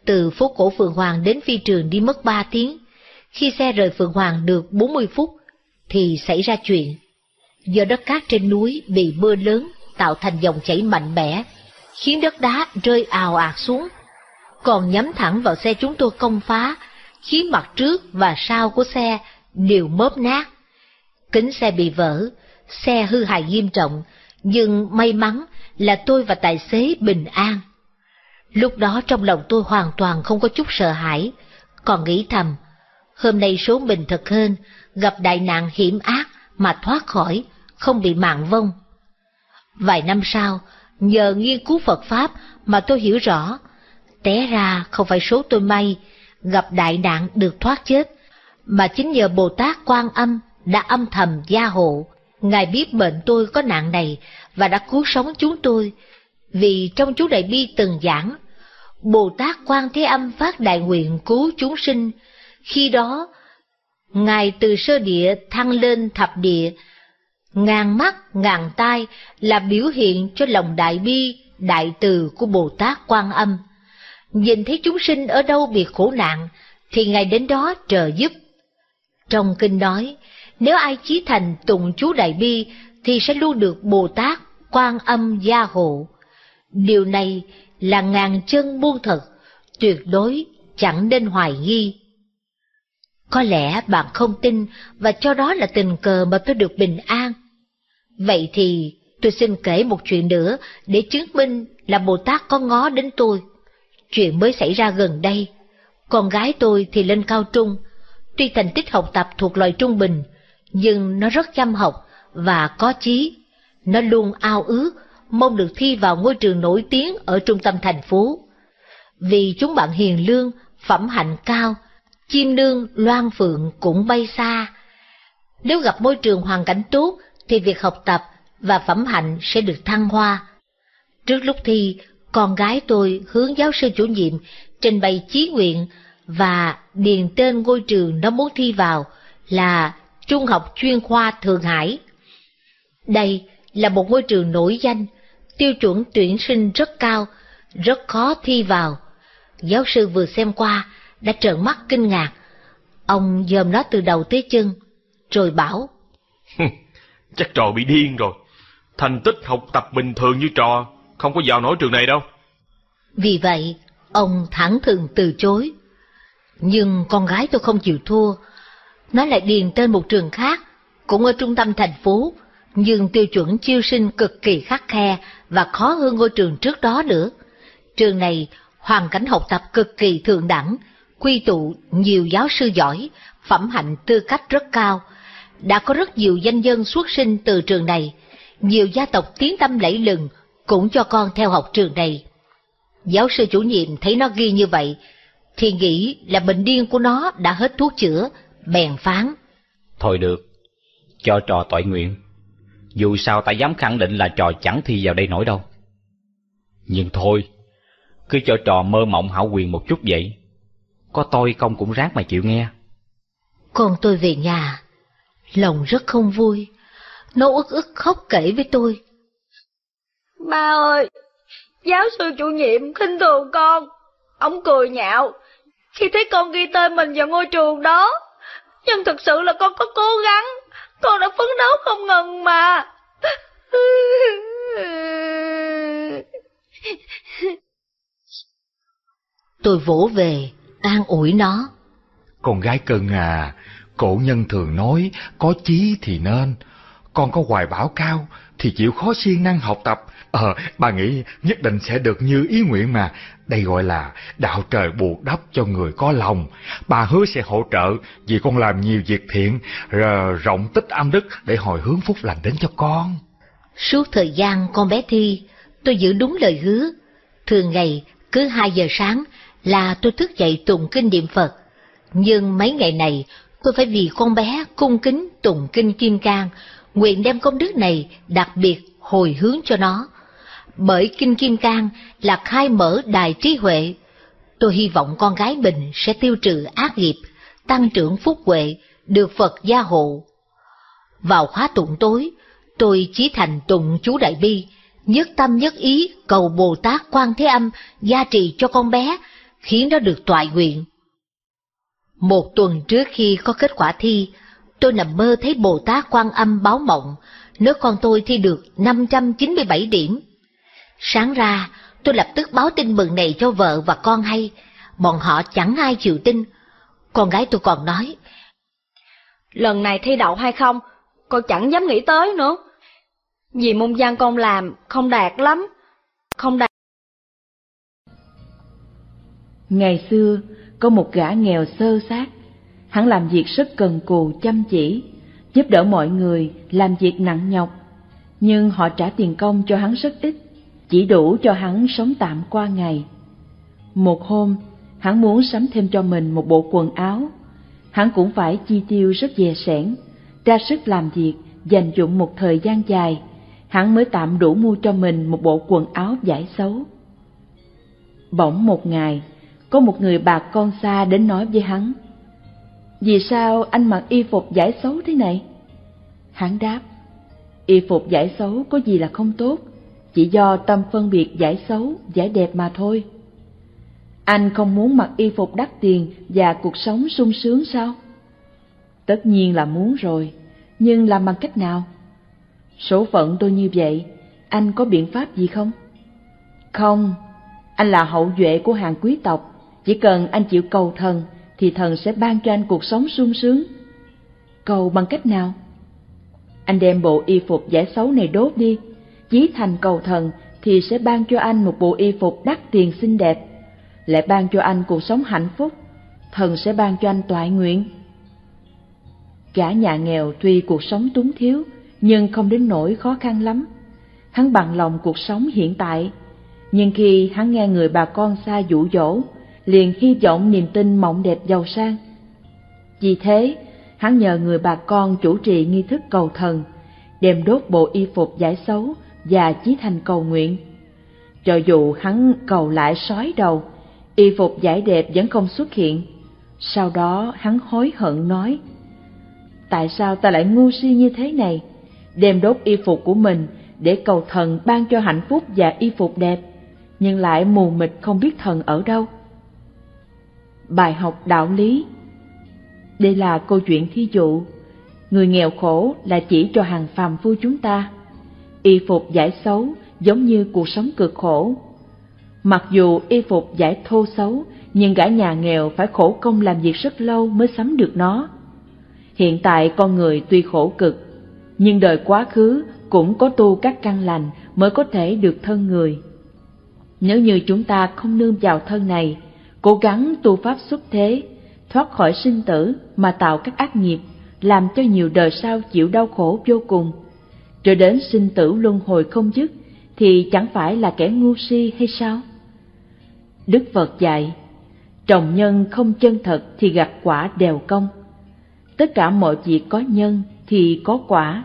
Từ phố cổ Phượng Hoàng đến phi trường đi mất ba tiếng. Khi xe rời Phượng Hoàng được bốn mươi phút, thì xảy ra chuyện. Do đất cát trên núi bị mưa lớn tạo thành dòng chảy mạnh mẽ, khiến đất đá rơi ào ạt xuống, còn nhắm thẳng vào xe chúng tôi công phá, khiến mặt trước và sau của xe đều mớp nát kính xe bị vỡ, xe hư hại nghiêm trọng, nhưng may mắn là tôi và tài xế bình an. Lúc đó trong lòng tôi hoàn toàn không có chút sợ hãi, còn nghĩ thầm, hôm nay số mình thật hơn, gặp đại nạn hiểm ác mà thoát khỏi, không bị mạng vong. Vài năm sau, nhờ nghiên cứu Phật Pháp mà tôi hiểu rõ, té ra không phải số tôi may, gặp đại nạn được thoát chết, mà chính nhờ Bồ Tát Quan Âm đã âm thầm gia hộ. Ngài biết bệnh tôi có nạn này và đã cứu sống chúng tôi. Vì trong chú Đại Bi từng giảng, Bồ Tát Quan Thế Âm phát đại nguyện cứu chúng sinh. Khi đó, Ngài từ sơ địa thăng lên thập địa, ngàn mắt, ngàn tai là biểu hiện cho lòng đại bi, đại từ của Bồ Tát Quan Âm. Nhìn thấy chúng sinh ở đâu bị khổ nạn, thì Ngài đến đó trợ giúp. Trong kinh nói, nếu ai chí thành tụng chú Đại Bi thì sẽ luôn được Bồ Tát quan âm gia hộ. Điều này là ngàn chân buông thật, tuyệt đối chẳng nên hoài nghi. Có lẽ bạn không tin và cho đó là tình cờ mà tôi được bình an. Vậy thì tôi xin kể một chuyện nữa để chứng minh là Bồ Tát có ngó đến tôi. Chuyện mới xảy ra gần đây. Con gái tôi thì lên cao trung. Tuy thành tích học tập thuộc loại trung bình, nhưng nó rất chăm học và có chí. Nó luôn ao ước, mong được thi vào ngôi trường nổi tiếng ở trung tâm thành phố. Vì chúng bạn hiền lương, phẩm hạnh cao, chim nương loan phượng cũng bay xa. Nếu gặp môi trường hoàn cảnh tốt, thì việc học tập và phẩm hạnh sẽ được thăng hoa. Trước lúc thi, con gái tôi hướng giáo sư chủ nhiệm trình bày chí nguyện và điền tên ngôi trường nó muốn thi vào là Trung học chuyên khoa Thượng Hải. Đây là một ngôi trường nổi danh, tiêu chuẩn tuyển sinh rất cao, rất khó thi vào. Giáo sư vừa xem qua đã trợn mắt kinh ngạc. Ông dòm nó từ đầu tới chân, rồi bảo. Chắc trò bị điên rồi. Thành tích học tập bình thường như trò, không có vào nổi trường này đâu. Vì vậy, ông thẳng thừng từ chối. Nhưng con gái tôi không chịu thua, nó lại điền tên một trường khác, cũng ở trung tâm thành phố, nhưng tiêu chuẩn chiêu sinh cực kỳ khắc khe và khó hơn ngôi trường trước đó nữa. Trường này, hoàn cảnh học tập cực kỳ thượng đẳng, quy tụ nhiều giáo sư giỏi, phẩm hạnh tư cách rất cao. Đã có rất nhiều danh dân xuất sinh từ trường này, nhiều gia tộc tiến tâm lẫy lừng cũng cho con theo học trường này. Giáo sư chủ nhiệm thấy nó ghi như vậy, thì nghĩ là bệnh điên của nó đã hết thuốc chữa, bèn phán. Thôi được, cho trò tội nguyện. Dù sao ta dám khẳng định là trò chẳng thi vào đây nổi đâu. Nhưng thôi, cứ cho trò mơ mộng hảo quyền một chút vậy. Có tôi không cũng ráng mà chịu nghe. Con tôi về nhà, lòng rất không vui. Nó ức ức khóc kể với tôi. Ba ơi, giáo sư chủ nhiệm khinh thường con. Ông cười nhạo khi thấy con ghi tên mình vào ngôi trường đó nhưng thật sự là con có cố gắng, con đã phấn đấu không ngừng mà. Tôi vỗ về, an ủi nó. Con gái cưng à, cổ nhân thường nói có chí thì nên, con có hoài bão cao thì chịu khó siêng năng học tập. Ờ, bà nghĩ nhất định sẽ được như ý nguyện mà, đây gọi là đạo trời buộc đắp cho người có lòng. Bà hứa sẽ hỗ trợ vì con làm nhiều việc thiện, rộng tích âm đức để hồi hướng phúc lành đến cho con. Suốt thời gian con bé Thi, tôi giữ đúng lời hứa. Thường ngày, cứ hai giờ sáng là tôi thức dậy tụng kinh niệm Phật. Nhưng mấy ngày này, tôi phải vì con bé cung kính tụng kinh Kim Cang, nguyện đem công đức này đặc biệt hồi hướng cho nó bởi Kinh Kim Cang là khai mở đài trí huệ. Tôi hy vọng con gái mình sẽ tiêu trừ ác nghiệp, tăng trưởng phúc huệ, được Phật gia hộ. Vào khóa tụng tối, tôi chí thành tụng chú Đại Bi, nhất tâm nhất ý cầu Bồ Tát Quan Thế Âm gia trì cho con bé, khiến nó được toại nguyện. Một tuần trước khi có kết quả thi, tôi nằm mơ thấy Bồ Tát Quan Âm báo mộng, nếu con tôi thi được 597 điểm. Sáng ra, tôi lập tức báo tin mừng này cho vợ và con hay, bọn họ chẳng ai chịu tin. Con gái tôi còn nói, Lần này thi đậu hay không, con chẳng dám nghĩ tới nữa. Vì môn văn con làm không đạt lắm, không đạt. Ngày xưa, có một gã nghèo sơ sát, hắn làm việc rất cần cù chăm chỉ, giúp đỡ mọi người làm việc nặng nhọc, nhưng họ trả tiền công cho hắn rất ít chỉ đủ cho hắn sống tạm qua ngày. Một hôm, hắn muốn sắm thêm cho mình một bộ quần áo, hắn cũng phải chi tiêu rất dè sẻn, ra sức làm việc, dành dụng một thời gian dài, hắn mới tạm đủ mua cho mình một bộ quần áo giải xấu. Bỗng một ngày, có một người bà con xa đến nói với hắn, Vì sao anh mặc y phục giải xấu thế này? Hắn đáp, y phục giải xấu có gì là không tốt, chỉ do tâm phân biệt giải xấu, giải đẹp mà thôi. Anh không muốn mặc y phục đắt tiền và cuộc sống sung sướng sao? Tất nhiên là muốn rồi, nhưng làm bằng cách nào? Số phận tôi như vậy, anh có biện pháp gì không? Không, anh là hậu duệ của hàng quý tộc, chỉ cần anh chịu cầu thần thì thần sẽ ban cho anh cuộc sống sung sướng. Cầu bằng cách nào? Anh đem bộ y phục giải xấu này đốt đi chí thành cầu thần thì sẽ ban cho anh một bộ y phục đắt tiền xinh đẹp, lại ban cho anh cuộc sống hạnh phúc, thần sẽ ban cho anh toại nguyện. Gã nhà nghèo tuy cuộc sống túng thiếu, nhưng không đến nỗi khó khăn lắm. Hắn bằng lòng cuộc sống hiện tại, nhưng khi hắn nghe người bà con xa dụ dỗ, liền hy vọng niềm tin mộng đẹp giàu sang. Vì thế, hắn nhờ người bà con chủ trì nghi thức cầu thần, đem đốt bộ y phục giải xấu và Chí Thành cầu nguyện. Cho dù hắn cầu lại sói đầu, y phục giải đẹp vẫn không xuất hiện. Sau đó hắn hối hận nói, Tại sao ta lại ngu si như thế này? Đem đốt y phục của mình để cầu thần ban cho hạnh phúc và y phục đẹp, nhưng lại mù mịt không biết thần ở đâu. Bài học đạo lý Đây là câu chuyện thí dụ, người nghèo khổ là chỉ cho hàng phàm phu chúng ta y phục giải xấu giống như cuộc sống cực khổ. Mặc dù y phục giải thô xấu, nhưng gã nhà nghèo phải khổ công làm việc rất lâu mới sắm được nó. Hiện tại con người tuy khổ cực, nhưng đời quá khứ cũng có tu các căn lành mới có thể được thân người. Nếu như chúng ta không nương vào thân này, cố gắng tu pháp xuất thế, thoát khỏi sinh tử mà tạo các ác nghiệp, làm cho nhiều đời sau chịu đau khổ vô cùng, rồi đến sinh tử luân hồi không dứt thì chẳng phải là kẻ ngu si hay sao? Đức Phật dạy, trồng nhân không chân thật thì gặp quả đều công. Tất cả mọi việc có nhân thì có quả,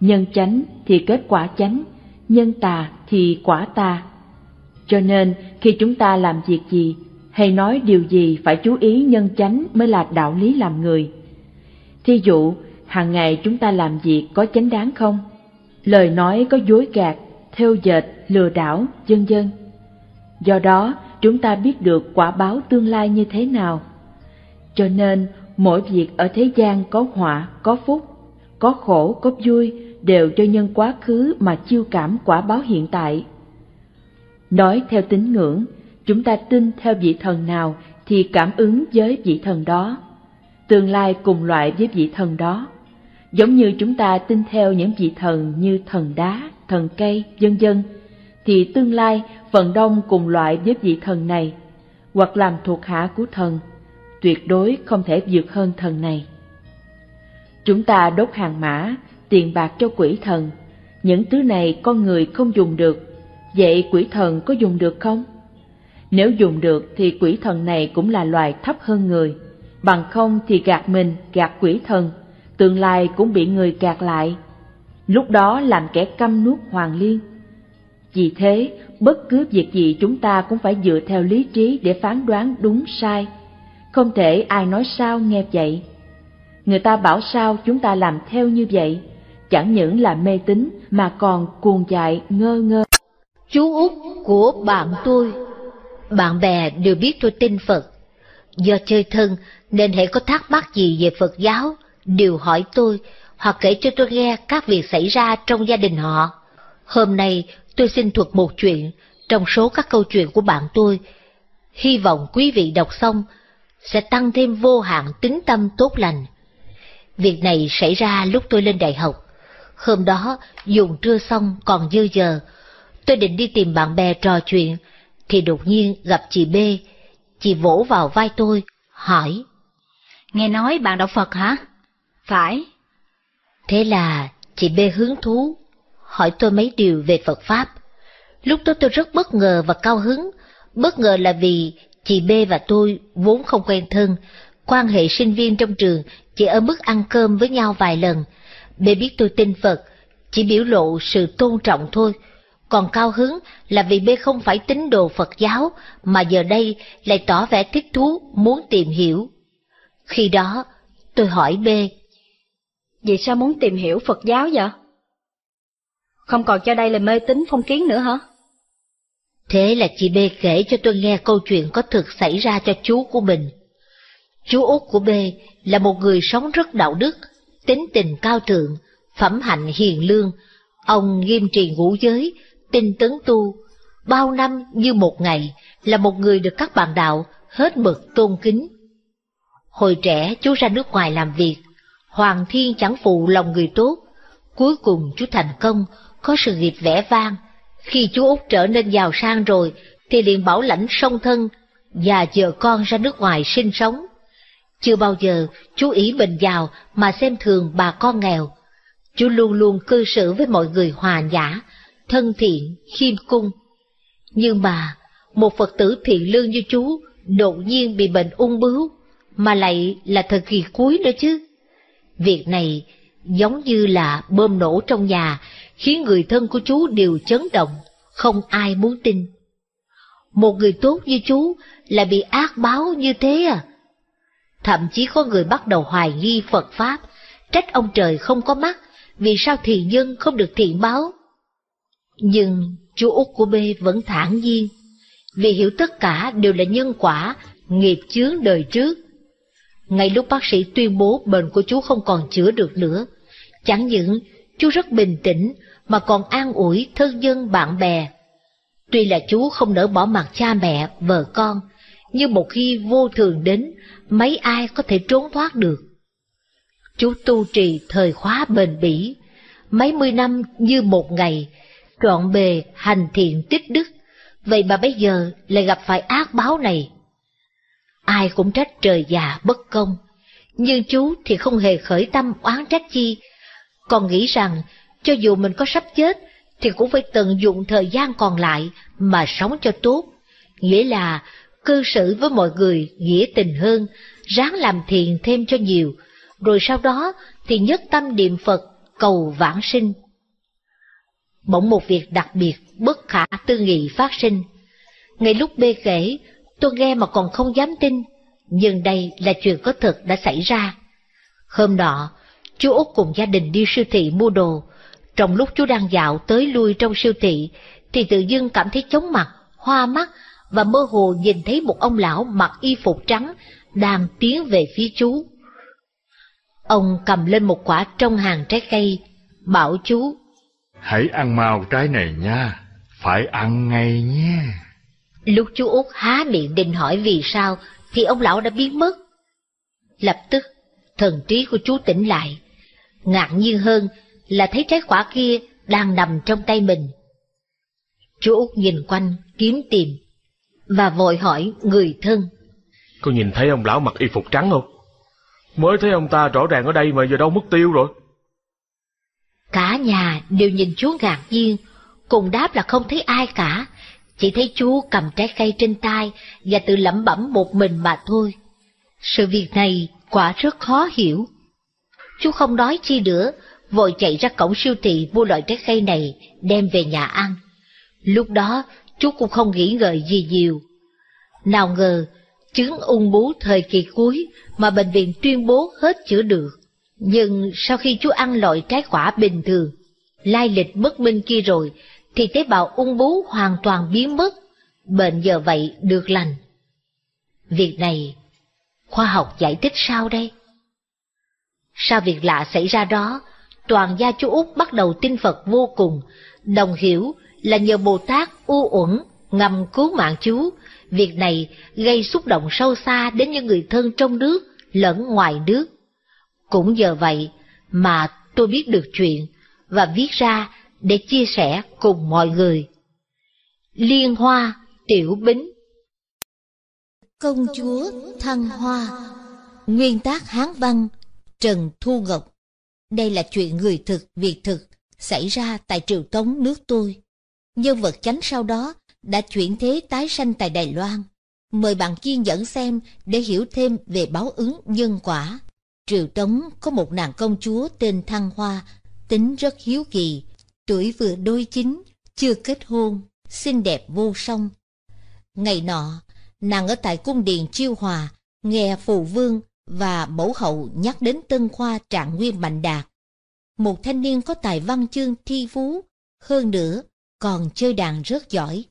nhân chánh thì kết quả chánh, nhân tà thì quả tà. Cho nên khi chúng ta làm việc gì hay nói điều gì phải chú ý nhân chánh mới là đạo lý làm người. Thí dụ, hàng ngày chúng ta làm việc có chánh đáng không? lời nói có dối gạt, theo dệt, lừa đảo, dân dân. Do đó, chúng ta biết được quả báo tương lai như thế nào. Cho nên, mỗi việc ở thế gian có họa, có phúc, có khổ, có vui đều do nhân quá khứ mà chiêu cảm quả báo hiện tại. Nói theo tín ngưỡng, chúng ta tin theo vị thần nào thì cảm ứng với vị thần đó, tương lai cùng loại với vị thần đó. Giống như chúng ta tin theo những vị thần như thần đá, thần cây, vân dân, thì tương lai phần đông cùng loại với vị thần này, hoặc làm thuộc hạ của thần, tuyệt đối không thể vượt hơn thần này. Chúng ta đốt hàng mã, tiền bạc cho quỷ thần, những thứ này con người không dùng được, vậy quỷ thần có dùng được không? Nếu dùng được thì quỷ thần này cũng là loài thấp hơn người, bằng không thì gạt mình, gạt quỷ thần, tương lai cũng bị người gạt lại, lúc đó làm kẻ căm nuốt hoàng liên. Vì thế, bất cứ việc gì chúng ta cũng phải dựa theo lý trí để phán đoán đúng sai, không thể ai nói sao nghe vậy. Người ta bảo sao chúng ta làm theo như vậy, chẳng những là mê tín mà còn cuồng dại ngơ ngơ. Chú út của bạn tôi, bạn bè đều biết tôi tin Phật, do chơi thân nên hãy có thắc mắc gì về Phật giáo đều hỏi tôi hoặc kể cho tôi nghe các việc xảy ra trong gia đình họ. Hôm nay tôi xin thuật một chuyện trong số các câu chuyện của bạn tôi. Hy vọng quý vị đọc xong sẽ tăng thêm vô hạn tính tâm tốt lành. Việc này xảy ra lúc tôi lên đại học. Hôm đó, dùng trưa xong còn dư giờ, tôi định đi tìm bạn bè trò chuyện, thì đột nhiên gặp chị B. Chị vỗ vào vai tôi, hỏi. Nghe nói bạn đọc Phật hả? Phải. Thế là chị B hứng thú, hỏi tôi mấy điều về Phật Pháp. Lúc đó tôi rất bất ngờ và cao hứng, bất ngờ là vì chị B và tôi vốn không quen thân, quan hệ sinh viên trong trường chỉ ở mức ăn cơm với nhau vài lần. B biết tôi tin Phật, chỉ biểu lộ sự tôn trọng thôi. Còn cao hứng là vì B không phải tín đồ Phật giáo, mà giờ đây lại tỏ vẻ thích thú muốn tìm hiểu. Khi đó, tôi hỏi B, vì sao muốn tìm hiểu Phật giáo vậy? Không còn cho đây là mê tín phong kiến nữa hả? Thế là chị B kể cho tôi nghe câu chuyện có thực xảy ra cho chú của mình. Chú út của B là một người sống rất đạo đức, tính tình cao thượng, phẩm hạnh hiền lương. Ông nghiêm trì ngũ giới, tinh tấn tu, bao năm như một ngày là một người được các bạn đạo hết mực tôn kính. Hồi trẻ chú ra nước ngoài làm việc, hoàng thiên chẳng phụ lòng người tốt. Cuối cùng chú thành công, có sự nghiệp vẻ vang. Khi chú Út trở nên giàu sang rồi, thì liền bảo lãnh song thân và vợ con ra nước ngoài sinh sống. Chưa bao giờ chú ý mình giàu mà xem thường bà con nghèo. Chú luôn luôn cư xử với mọi người hòa nhã, thân thiện, khiêm cung. Nhưng mà, một Phật tử thiện lương như chú đột nhiên bị bệnh ung bướu, mà lại là thời kỳ cuối nữa chứ. Việc này giống như là bơm nổ trong nhà, khiến người thân của chú đều chấn động, không ai muốn tin. Một người tốt như chú là bị ác báo như thế à? Thậm chí có người bắt đầu hoài nghi Phật Pháp, trách ông trời không có mắt, vì sao thiện nhân không được thiện báo. Nhưng chú út của bê vẫn thản nhiên, vì hiểu tất cả đều là nhân quả, nghiệp chướng đời trước. Ngay lúc bác sĩ tuyên bố bệnh của chú không còn chữa được nữa, chẳng những chú rất bình tĩnh mà còn an ủi thân dân bạn bè. Tuy là chú không nỡ bỏ mặt cha mẹ, vợ con, nhưng một khi vô thường đến, mấy ai có thể trốn thoát được. Chú tu trì thời khóa bền bỉ, mấy mươi năm như một ngày, trọn bề hành thiện tích đức, vậy mà bây giờ lại gặp phải ác báo này. Ai cũng trách trời già bất công, nhưng chú thì không hề khởi tâm oán trách chi, còn nghĩ rằng cho dù mình có sắp chết thì cũng phải tận dụng thời gian còn lại mà sống cho tốt, nghĩa là cư xử với mọi người nghĩa tình hơn, ráng làm thiện thêm cho nhiều, rồi sau đó thì nhất tâm niệm Phật cầu vãng sinh. Bỗng một việc đặc biệt bất khả tư nghị phát sinh. Ngay lúc bê kể, Tôi nghe mà còn không dám tin, nhưng đây là chuyện có thật đã xảy ra. Hôm nọ, chú Út cùng gia đình đi siêu thị mua đồ. Trong lúc chú đang dạo tới lui trong siêu thị, thì tự dưng cảm thấy chóng mặt, hoa mắt và mơ hồ nhìn thấy một ông lão mặc y phục trắng đang tiến về phía chú. Ông cầm lên một quả trong hàng trái cây, bảo chú. Hãy ăn mau trái này nha, phải ăn ngay nhé. Lúc chú Út há miệng định hỏi vì sao, thì ông lão đã biến mất. Lập tức, thần trí của chú tỉnh lại. Ngạc nhiên hơn là thấy trái quả kia đang nằm trong tay mình. Chú Út nhìn quanh, kiếm tìm, và vội hỏi người thân. con nhìn thấy ông lão mặc y phục trắng không? Mới thấy ông ta rõ ràng ở đây mà giờ đâu mất tiêu rồi. Cả nhà đều nhìn chú ngạc nhiên, cùng đáp là không thấy ai cả, chỉ thấy chú cầm trái cây trên tay và tự lẩm bẩm một mình mà thôi. Sự việc này quả rất khó hiểu. Chú không nói chi nữa, vội chạy ra cổng siêu thị mua loại trái cây này, đem về nhà ăn. Lúc đó, chú cũng không nghĩ ngợi gì nhiều. Nào ngờ, chứng ung bú thời kỳ cuối mà bệnh viện tuyên bố hết chữa được. Nhưng sau khi chú ăn loại trái quả bình thường, lai lịch bất minh kia rồi, thì tế bào ung bú hoàn toàn biến mất, bệnh giờ vậy được lành. Việc này, khoa học giải thích sao đây? sao việc lạ xảy ra đó, toàn gia chú Úc bắt đầu tin Phật vô cùng, đồng hiểu là nhờ Bồ Tát u uẩn ngầm cứu mạng chú, việc này gây xúc động sâu xa đến những người thân trong nước lẫn ngoài nước. Cũng giờ vậy mà tôi biết được chuyện và viết ra để chia sẻ cùng mọi người. Liên Hoa Tiểu Bính Công chúa Thăng Hoa Nguyên tác Hán Văn Trần Thu Ngọc Đây là chuyện người thực, việc thực xảy ra tại triều Tống nước tôi. Nhân vật chánh sau đó đã chuyển thế tái sanh tại Đài Loan. Mời bạn kiên dẫn xem để hiểu thêm về báo ứng nhân quả. Triều Tống có một nàng công chúa tên Thăng Hoa, tính rất hiếu kỳ, tuổi vừa đôi chín, chưa kết hôn, xinh đẹp vô song. Ngày nọ, nàng ở tại cung điện Chiêu Hòa, nghe phù vương và mẫu hậu nhắc đến tân khoa trạng nguyên mạnh đạt. Một thanh niên có tài văn chương thi phú, hơn nữa còn chơi đàn rất giỏi.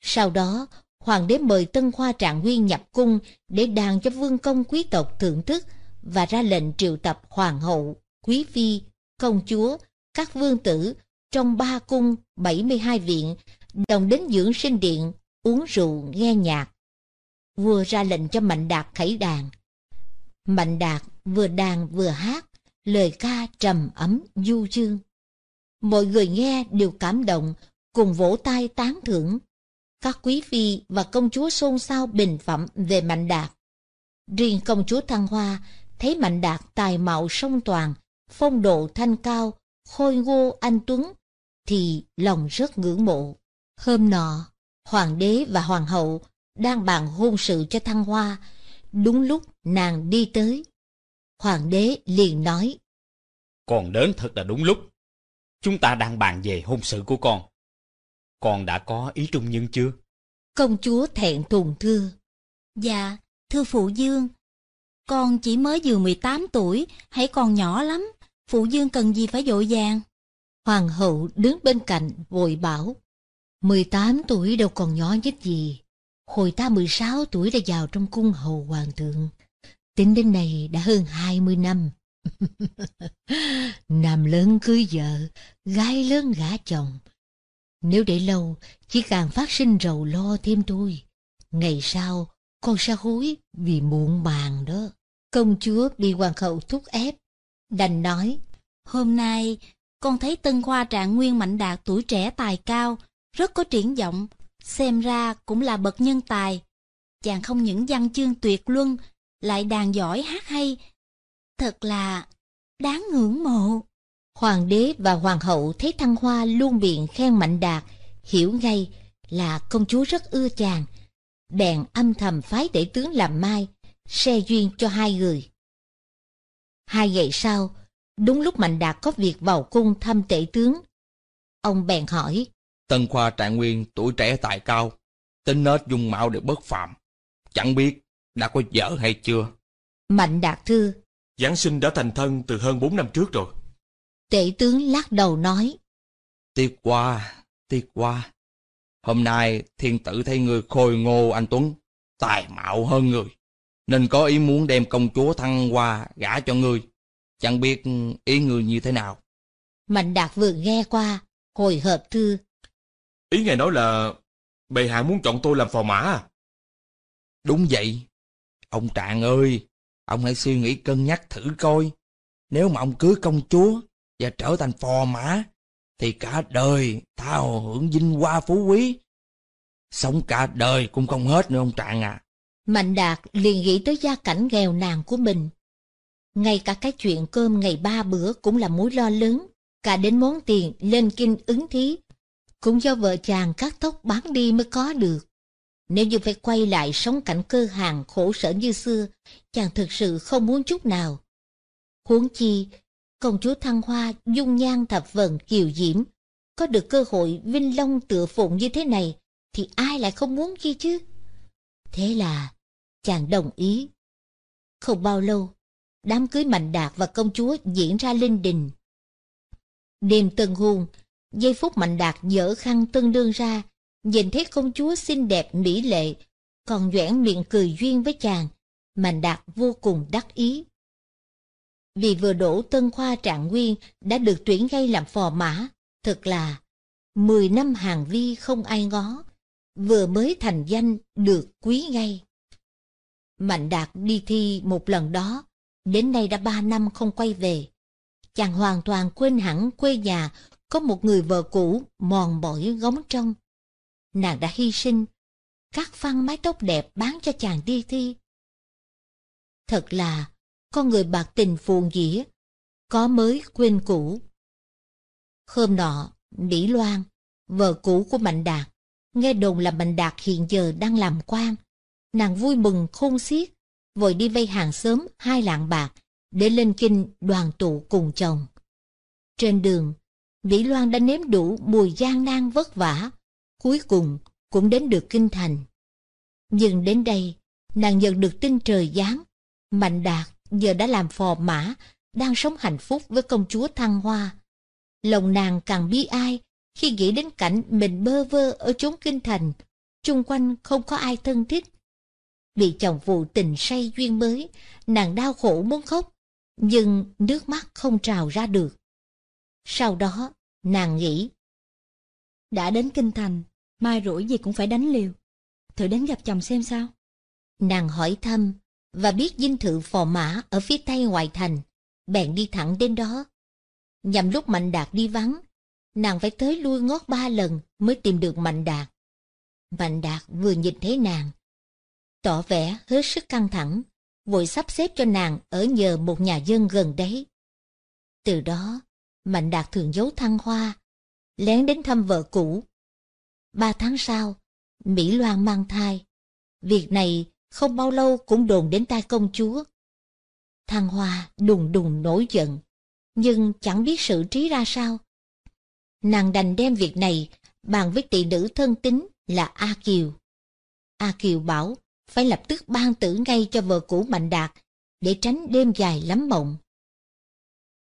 Sau đó, hoàng đế mời tân khoa trạng nguyên nhập cung để đàn cho vương công quý tộc thưởng thức và ra lệnh triệu tập hoàng hậu, quý phi, công chúa các vương tử trong ba cung 72 viện đồng đến dưỡng sinh điện uống rượu nghe nhạc. Vua ra lệnh cho Mạnh Đạt khảy đàn. Mạnh Đạt vừa đàn vừa hát, lời ca trầm ấm du dương. Mọi người nghe đều cảm động, cùng vỗ tay tán thưởng. Các quý phi và công chúa xôn xao bình phẩm về Mạnh Đạt. Riêng công chúa Thăng Hoa thấy Mạnh Đạt tài mạo song toàn, phong độ thanh cao, khôi ngô anh Tuấn, thì lòng rất ngưỡng mộ. Hôm nọ, hoàng đế và hoàng hậu đang bàn hôn sự cho Thăng Hoa, đúng lúc nàng đi tới. Hoàng đế liền nói, Con đến thật là đúng lúc, chúng ta đang bàn về hôn sự của con. Con đã có ý trung nhân chưa? Công chúa thẹn thùng thưa, Dạ, thưa phụ dương, con chỉ mới vừa mười tám tuổi, hãy còn nhỏ lắm phụ dương cần gì phải vội vàng? Hoàng hậu đứng bên cạnh vội bảo, mười tám tuổi đâu còn nhỏ nhất gì, hồi ta mười sáu tuổi đã vào trong cung hầu hoàng thượng, tính đến nay đã hơn hai mươi năm. Nam lớn cưới vợ, gái lớn gả chồng. Nếu để lâu, chỉ càng phát sinh rầu lo thêm tôi. Ngày sau, con sẽ hối vì muộn màng đó. Công chúa bị hoàng hậu thúc ép, đành nói, hôm nay con thấy tân khoa trạng nguyên mạnh đạt tuổi trẻ tài cao, rất có triển vọng, xem ra cũng là bậc nhân tài. Chàng không những văn chương tuyệt luân, lại đàn giỏi hát hay. Thật là đáng ngưỡng mộ. Hoàng đế và hoàng hậu thấy Thăng Hoa luôn miệng khen Mạnh Đạt, hiểu ngay là công chúa rất ưa chàng. Bèn âm thầm phái tể tướng làm mai, xe duyên cho hai người. Hai ngày sau, đúng lúc Mạnh Đạt có việc vào cung thăm tể tướng. Ông bèn hỏi. Tân khoa trạng nguyên tuổi trẻ tài cao, tính nết dung mạo đều bất phạm. Chẳng biết đã có vợ hay chưa? Mạnh Đạt thưa. Giáng sinh đã thành thân từ hơn bốn năm trước rồi. Tể tướng lắc đầu nói. Tiếc qua, tiếc qua. Hôm nay thiên tử thấy người khôi ngô anh Tuấn, tài mạo hơn người nên có ý muốn đem công chúa Thăng Hoa gả cho ngươi. Chẳng biết ý ngươi như thế nào. Mạnh Đạt vừa nghe qua, hồi hộp thưa. Ý ngài nói là bệ hạ muốn chọn tôi làm phò mã à? Đúng vậy. Ông Trạng ơi, ông hãy suy nghĩ cân nhắc thử coi. Nếu mà ông cưới công chúa và trở thành phò mã, thì cả đời tao hưởng vinh hoa phú quý. Sống cả đời cũng không hết nữa ông Trạng à. Mạnh Đạt liền nghĩ tới gia cảnh nghèo nàn của mình. Ngay cả cái chuyện cơm ngày ba bữa cũng là mối lo lớn, cả đến món tiền lên kinh ứng thí, cũng do vợ chàng cắt tóc bán đi mới có được. Nếu như phải quay lại sống cảnh cơ hàng khổ sở như xưa, chàng thực sự không muốn chút nào. Huống chi, công chúa Thăng Hoa dung nhan thập vần kiều diễm, có được cơ hội vinh long tựa phụng như thế này, thì ai lại không muốn chi chứ? Thế là Chàng đồng ý. Không bao lâu, đám cưới Mạnh Đạt và công chúa diễn ra linh đình. Đêm tân hôn, giây phút Mạnh Đạt dở khăn tân đương ra, nhìn thấy công chúa xinh đẹp mỹ lệ, còn doãn miệng cười duyên với chàng, Mạnh Đạt vô cùng đắc ý. Vì vừa đổ tân khoa trạng nguyên đã được tuyển ngay làm phò mã, thật là mười năm hàng vi không ai ngó, vừa mới thành danh được quý ngay. Mạnh Đạt đi thi một lần đó, đến nay đã ba năm không quay về. Chàng hoàn toàn quên hẳn quê nhà, có một người vợ cũ mòn mỏi gống trong. Nàng đã hy sinh, cắt phăng mái tóc đẹp bán cho chàng đi thi. Thật là, con người bạc tình phù dĩa, có mới quên cũ. Hôm nọ, Mỹ Loan, vợ cũ của Mạnh Đạt, nghe đồn là Mạnh Đạt hiện giờ đang làm quan, Nàng vui mừng khôn xiết, vội đi vay hàng xóm hai lạng bạc để lên kinh đoàn tụ cùng chồng. Trên đường, Vĩ Loan đã nếm đủ mùi gian nan vất vả, cuối cùng cũng đến được kinh thành. Nhưng đến đây, nàng nhận được tin trời giáng, Mạnh Đạt giờ đã làm phò mã, đang sống hạnh phúc với công chúa Thăng Hoa. Lòng nàng càng bi ai khi nghĩ đến cảnh mình bơ vơ ở chốn kinh thành, chung quanh không có ai thân thích, bị chồng phụ tình say duyên mới, nàng đau khổ muốn khóc, nhưng nước mắt không trào ra được. Sau đó, nàng nghĩ. Đã đến Kinh Thành, mai rủi gì cũng phải đánh liều. Thử đến gặp chồng xem sao. Nàng hỏi thăm, và biết dinh thự phò mã ở phía tây ngoại thành, bèn đi thẳng đến đó. Nhằm lúc Mạnh Đạt đi vắng, nàng phải tới lui ngót ba lần mới tìm được Mạnh Đạt. Mạnh Đạt vừa nhìn thấy nàng, tỏ vẻ hết sức căng thẳng, vội sắp xếp cho nàng ở nhờ một nhà dân gần đấy. Từ đó, Mạnh Đạt thường giấu thăng hoa, lén đến thăm vợ cũ. Ba tháng sau, Mỹ Loan mang thai. Việc này không bao lâu cũng đồn đến tai công chúa. Thăng hoa đùng đùng nổi giận, nhưng chẳng biết sự trí ra sao. Nàng đành đem việc này bàn với tỷ nữ thân tính là A Kiều. A Kiều bảo, phải lập tức ban tử ngay cho vợ cũ Mạnh Đạt, để tránh đêm dài lắm mộng.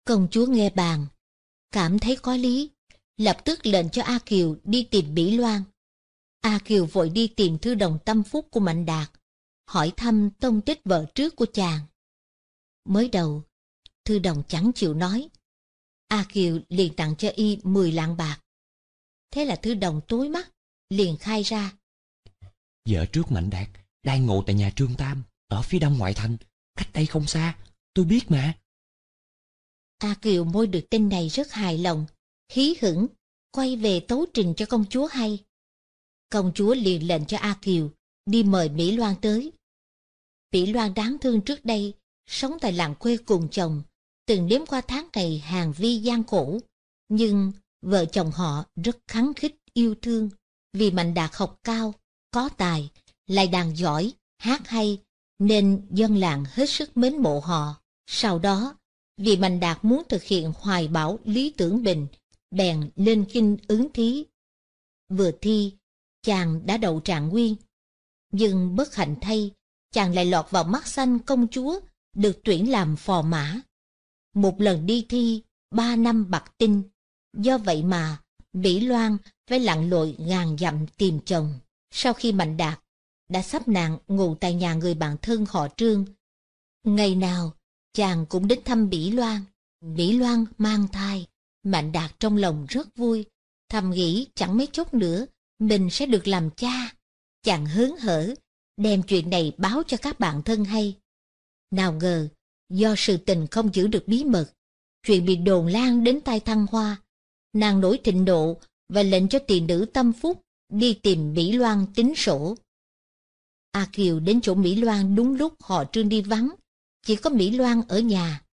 Công chúa nghe bàn, cảm thấy có lý, lập tức lệnh cho A Kiều đi tìm Bỉ Loan. A Kiều vội đi tìm thư đồng tâm phúc của Mạnh Đạt, hỏi thăm tông tích vợ trước của chàng. Mới đầu, thư đồng chẳng chịu nói. A Kiều liền tặng cho y mười lạng bạc. Thế là thư đồng tối mắt, liền khai ra. Vợ trước Mạnh Đạt đang ngủ tại nhà Trương Tam, ở phía đông ngoại thành, cách đây không xa, tôi biết mà. A Kiều môi được tin này rất hài lòng, khí hửng, quay về tấu trình cho công chúa hay. Công chúa liền lệnh cho A Kiều đi mời Mỹ Loan tới. Mỹ Loan đáng thương trước đây, sống tại làng quê cùng chồng, từng đếm qua tháng ngày hàng vi gian khổ, nhưng vợ chồng họ rất kháng khích yêu thương vì Mạnh Đạt học cao, có tài, lại đàn giỏi, hát hay, nên dân làng hết sức mến mộ họ. Sau đó, vì Mạnh Đạt muốn thực hiện hoài bảo lý tưởng bình, bèn lên kinh ứng thí. Vừa thi, chàng đã đậu trạng nguyên. Nhưng bất hạnh thay, chàng lại lọt vào mắt xanh công chúa, được tuyển làm phò mã. Một lần đi thi, ba năm bạc tinh. Do vậy mà, Mỹ Loan phải lặn lội ngàn dặm tìm chồng. Sau khi Mạnh Đạt đã sắp nạn ngủ tại nhà người bạn thân họ Trương. Ngày nào, chàng cũng đến thăm Bỉ Loan. Bỉ Loan mang thai, Mạnh Đạt trong lòng rất vui, thầm nghĩ chẳng mấy chốc nữa mình sẽ được làm cha. Chàng hớn hở, đem chuyện này báo cho các bạn thân hay. Nào ngờ, do sự tình không giữ được bí mật, chuyện bị đồn lan đến tai Thăng Hoa. Nàng nổi thịnh nộ và lệnh cho tiền nữ tâm phúc đi tìm Mỹ Loan tính sổ. A Kiều đến chỗ Mỹ Loan đúng lúc họ Trương đi vắng, chỉ có Mỹ Loan ở nhà.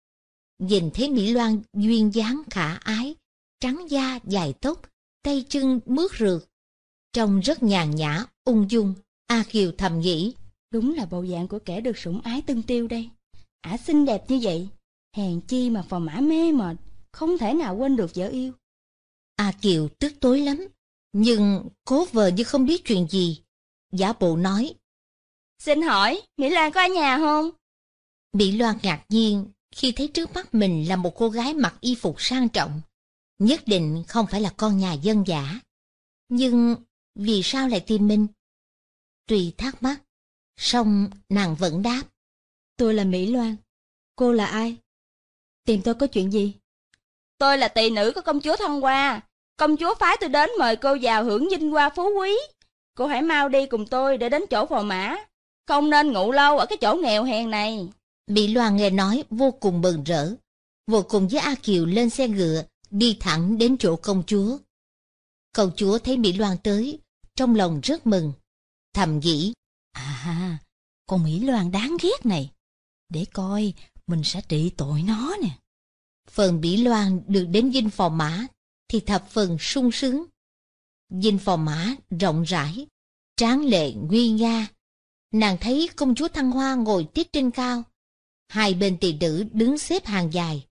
Nhìn thấy Mỹ Loan duyên dáng khả ái, trắng da dài tóc, tay chân mướt rượt. Trông rất nhàn nhã, ung dung, A Kiều thầm nghĩ. Đúng là bộ dạng của kẻ được sủng ái tương tiêu đây. Ả xinh đẹp như vậy, hèn chi mà phò mã mê mệt, không thể nào quên được vợ yêu. A Kiều tức tối lắm, nhưng cố vờ như không biết chuyện gì. Giả bộ nói, Xin hỏi, Mỹ Loan có ở nhà không? Mỹ Loan ngạc nhiên khi thấy trước mắt mình là một cô gái mặc y phục sang trọng. Nhất định không phải là con nhà dân giả. Nhưng vì sao lại tìm mình? Tùy thắc mắc, song nàng vẫn đáp. Tôi là Mỹ Loan. Cô là ai? Tìm tôi có chuyện gì? Tôi là tỳ nữ của công chúa Thăng qua Công chúa phái tôi đến mời cô vào hưởng vinh hoa phú quý. Cô hãy mau đi cùng tôi để đến chỗ phò mã không nên ngủ lâu ở cái chỗ nghèo hèn này. Bị Loan nghe nói vô cùng bừng rỡ, vô cùng với A Kiều lên xe ngựa, đi thẳng đến chỗ công chúa. Công chúa thấy Mỹ Loan tới, trong lòng rất mừng, thầm nghĩ. À, con Mỹ Loan đáng ghét này, để coi mình sẽ trị tội nó nè. Phần Mỹ Loan được đến dinh phò mã thì thập phần sung sướng. Dinh phò mã rộng rãi, tráng lệ nguy nga, nàng thấy công chúa Thăng Hoa ngồi tiết trên cao. Hai bên tỳ nữ đứng xếp hàng dài.